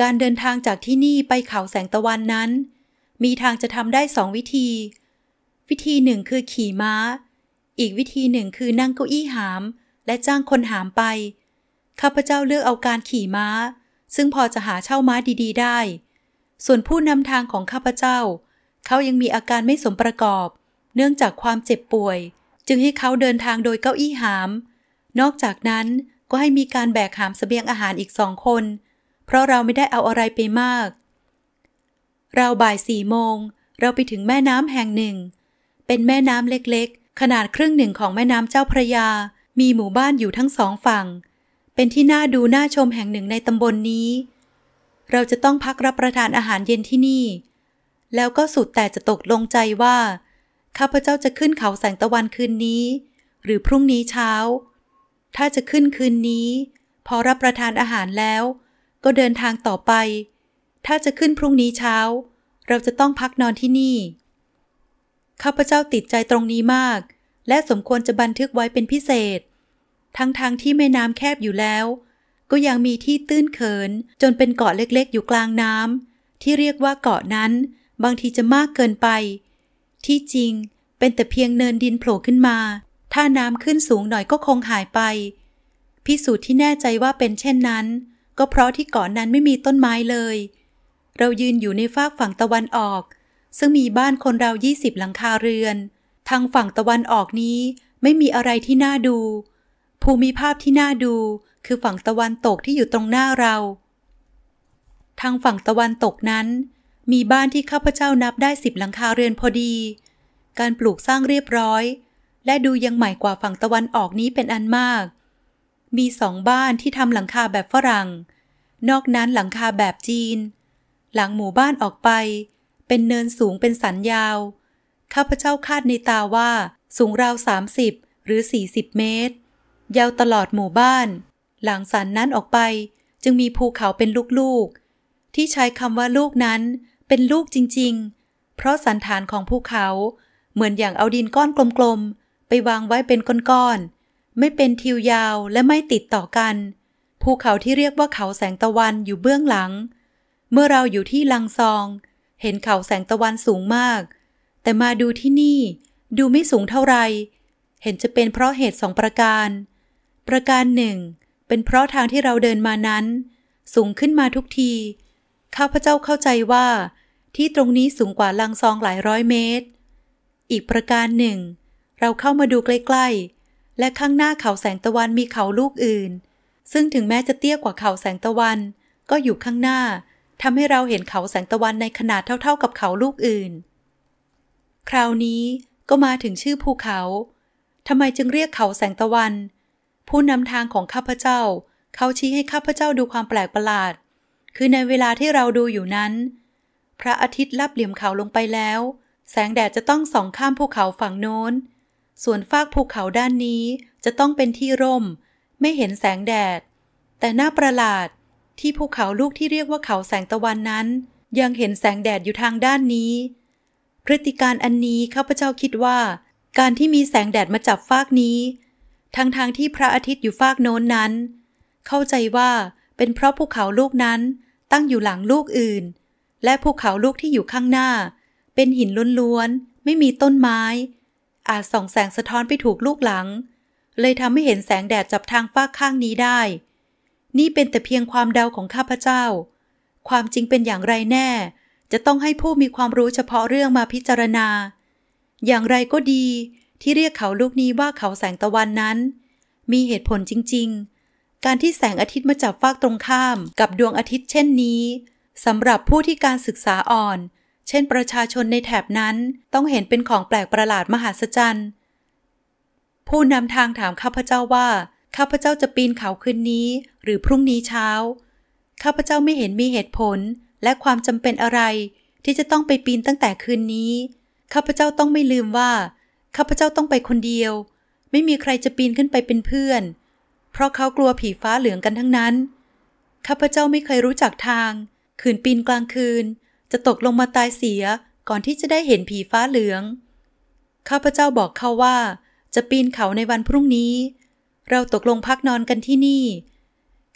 การเดินทางจากที่นี่ไปเขาแสงตะวันนั้น มีทางจะทำได้สองวิธี วิธีหนึ่งคือขี่ม้า อีกวิธีหนึ่งคือนั่งเก้าอี้หาม และจ้างคนหามไปข้าพเจ้าเลือกเอาการขี่ม้าซึ่งพอจะหาเช่าม้าดีๆได้ ส่วนผู้นำทางของข้าพเจ้า เขายังมีอาการไม่สมประกอบ เนื่องจากความเจ็บป่วย จึงให้เขาเดินทางโดยเก้าอี้หาม นอกจากนั้นก็ให้มีการแบกหามสเสบียงอาหารอีกสองคน เพราะเราไม่ได้เอาอะไรไปมาก เราบ่ายสี่โมง เราไปถึงแม่น้ำแห่งหนึ่ง เป็นแม่น้ำเล็กๆ ขนาดครึ่งหนึ่งของแม่น้ำเจ้าพระยา มีหมู่บ้านอยู่ทั้งสองฝั่งเป็นที่น่าดูน่าชมแห่งหนึ่งในตำบลนนี้ เราจะต้องพักรับประทานอาหารเย็นที่นี่ แล้วก็สุดแต่จะตกลงใจว่า ข้าพเจ้าจะขึ้นเขาแสงตะวันคืนนี้ หรือพรุ่งนี้เช้า ถ้าจะขึ้นคืนนี้พอรับประทานอาหารแล้ว ก็เดินทางต่อไป ถ้าจะขึ้นพรุ่งนี้เช้าเราจะต้องพักนอนที่นี่ ข้าพเจ้าติดใจตรงนี้มาก และสมควรจะบันทึกไว้เป็นพิเศษทั้งๆทที่แม่น้ำแคบอยู่แล้ว ก็ยังมีที่ตื้นเขินจนเป็นเกาะเล็กๆอยู่กลางน้ำที่เรียกว่าเกาะนั้น บางทีจะมากเกินไป ที่จริงเป็นแต่เพียงเนินดินโผล่ขึ้นมา ถ้าน้ำขึ้นสูงหน่อยก็คงหายไป พิสูจน์ที่แน่ใจว่าเป็นเช่นนั้น ก็เพราะที่เกาะนนั้นไม่มีต้นไม้เลย เรายืนอยู่ในฟากฝั่งตะวันออก ซึ่งมีบ้านคนเรายี่สิบหลังคาเรือน ทางฝั่งตะวันออกนี้ไม่มีอะไรที่น่าดูภูมิภาพที่น่าดู คือฝั่งตะวันตกที่อยู่ตรงหน้าเรา ทางฝั่งตะวันตกนั้น มีบ้านที่ข้าพเจ้านับได้สิบหลังคาเรือนพอดี การปลูกสร้างเรียบร้อย และดูยังใหม่กว่าฝั่งตะวันออกนี้เป็นอันมาก มีสองบ้านที่ทำหลังคาแบบฝรั่ง นอกนั้นหลังคาแบบจีน หลังหมู่บ้านออกไป เป็นเนินสูงเป็นสันยาว ข้าพเจ้าคาดในตาว่า สูงราวสามิบหรือสี่ิบเมตรยาวตลอดหมู่บ้าน หลังสันนั้นออกไปจึงมีภูเขาเป็นลูกๆที่ใช้คำว่าลูกนั้นเป็นลูกจริงๆ เพราะสันฐานของภูเขาเหมือนอย่างเอาดินก้อนกลมๆไปวางไว้เป็นก้อนๆไม่เป็นทิวยาวและไม่ติดต่อกัน ภูเขาที่เรียกว่าเขาแสงตะวันอยู่เบื้องหลัง เมื่อเราอยู่ที่ลังซอง เห็นเขาแสงตะวันสูงมาก แต่มาดูที่นี่ดูไม่สูงเท่าไร เห็นจะเป็นเพราะเหตุสองประการประการหนึ่งเป็นเพราะทางที่เราเดินมานั้น สูงขึ้นมาทุกทีข้าพเจ้าเข้าใจว่าที่ตรงนี้สูงกว่าลังซองหลายร้อยเมตร อีกประการหนึ่งเราเข้ามาดูใกล้ ๆ และข้างหน้าเขาแสงตะวันมีเขาลูกอื่น ซึ่งถึงแม้จะเตี้ยกว่าเขาแสงตะวันก็อยู่ข้างหน้าทำให้เราเห็นเขาแสงตะวันในขนาดเท่าๆ กับเขาลูกอื่น คราวนี้ก็มาถึงชื่อภูเขาทำไมจึงเรียกเขาแสงตะวันผู้นำทางของข้าพเจ้า เขาชี้ให้ข้าพเจ้าดูความแปลกประหลาด คือในเวลาที่เราดูอยู่นั้น พระอาทิตย์ลับเหลี่ยมเขาลงไปแล้ว แสงแดดจะต้องส่องข้ามภูเขาฝั่งโน้น ส่วนฟากภูเขาด้านนี้จะต้องเป็นที่ร่ม ไม่เห็นแสงแดด แต่น่าประหลาดที่ภูเขาลูกที่เรียกว่าเขาแสงตะวันนั้น ยังเห็นแสงแดดอยู่ทางด้านนี้ พฤติการอันนี้ข้าพเจ้าคิดว่า การที่มีแสงแดดมาจับฟากนี้ทั้งๆทที่พระอาทิตย์อยู่ฟากโน้นนั้น เข้าใจว่าเป็นเพราะภูเขาลูกนั้นตั้งอยู่หลังลูกอื่น และภูเขาลูกที่อยู่ข้างหน้า เป็นหินล้วนๆ ไม่มีต้นไม้ อาจส่องแสงสะท้อนไปถูกลูกหลัง เลยทำให้เห็นแสงแดดจับทางฟากข้างนี้ได้ นี่เป็นแต่เพียงความเดาของข้าพเจ้า ความจริงเป็นอย่างไรแน่ จะต้องให้ผู้มีความรู้เฉพาะเรื่องมาพิจารณา อย่างไรก็ดีที่เรียกเขาลูกนี้ว่าเขาแสงตะวันนั้น มีเหตุผลจริงๆ การที่แสงอาทิตย์มาจับฟากตรงข้ามกับดวงอาทิตย์เช่นนี้ สำหรับผู้ที่การศึกษาอ่อน เช่นประชาชนในแถบนั้น ต้องเห็นเป็นของแปลกประหลาดมหาศจรรย์ผู้นำทางถามข้าพเจ้าว่า ข้าพเจ้าจะปีนเขาคืนนี้ หรือพรุ่งนี้เช้า ข้าพเจ้าไม่เห็นมีเหตุผลและความจำเป็นอะไร ที่จะต้องไปปีนตั้งแต่คืนนี้ ข้าพเจ้าต้องไม่ลืมว่าข้าพเจ้าต้องไปคนเดียว ไม่มีใครจะปีนขึ้นไปเป็นเพื่อน เพราะเขากลัวผีฟ้าเหลืองกันทั้งนั้น ข้าพเจ้าไม่เคยรู้จักทางขืนปีนกลางคืน จะตกลงมาตายเสีย ก่อนที่จะได้เห็นผีฟ้าเหลือง ข้าพเจ้าบอกเขาว่า จะปีนเขาในวันพรุ่งนี้ เราตกลงพักนอนกันที่นี่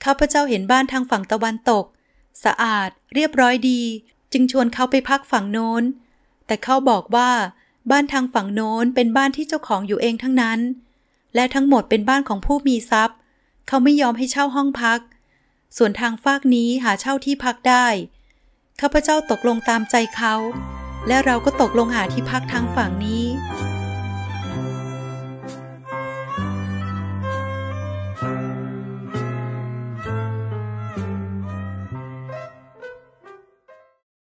ข้าพเจ้าเห็นบ้านทางฝั่งตะวันตก สะอาดเรียบร้อยดี จึงชวนเขาไปพักฝั่งโน้น แต่เขาบอกว่าบ้านทางฝั่งโน้น เป็นบ้านที่เจ้าของอยู่เองทั้งนั้น และทั้งหมดเป็นบ้านของผู้มีทรัพย์ เขาไม่ยอมให้เช่าห้องพัก ส่วนทางฝากนี้หาเช่าที่พักได้ ข้าพเจ้าตกลงตามใจเขา และเราก็ตกลงหาที่พักทางฝั่งนี้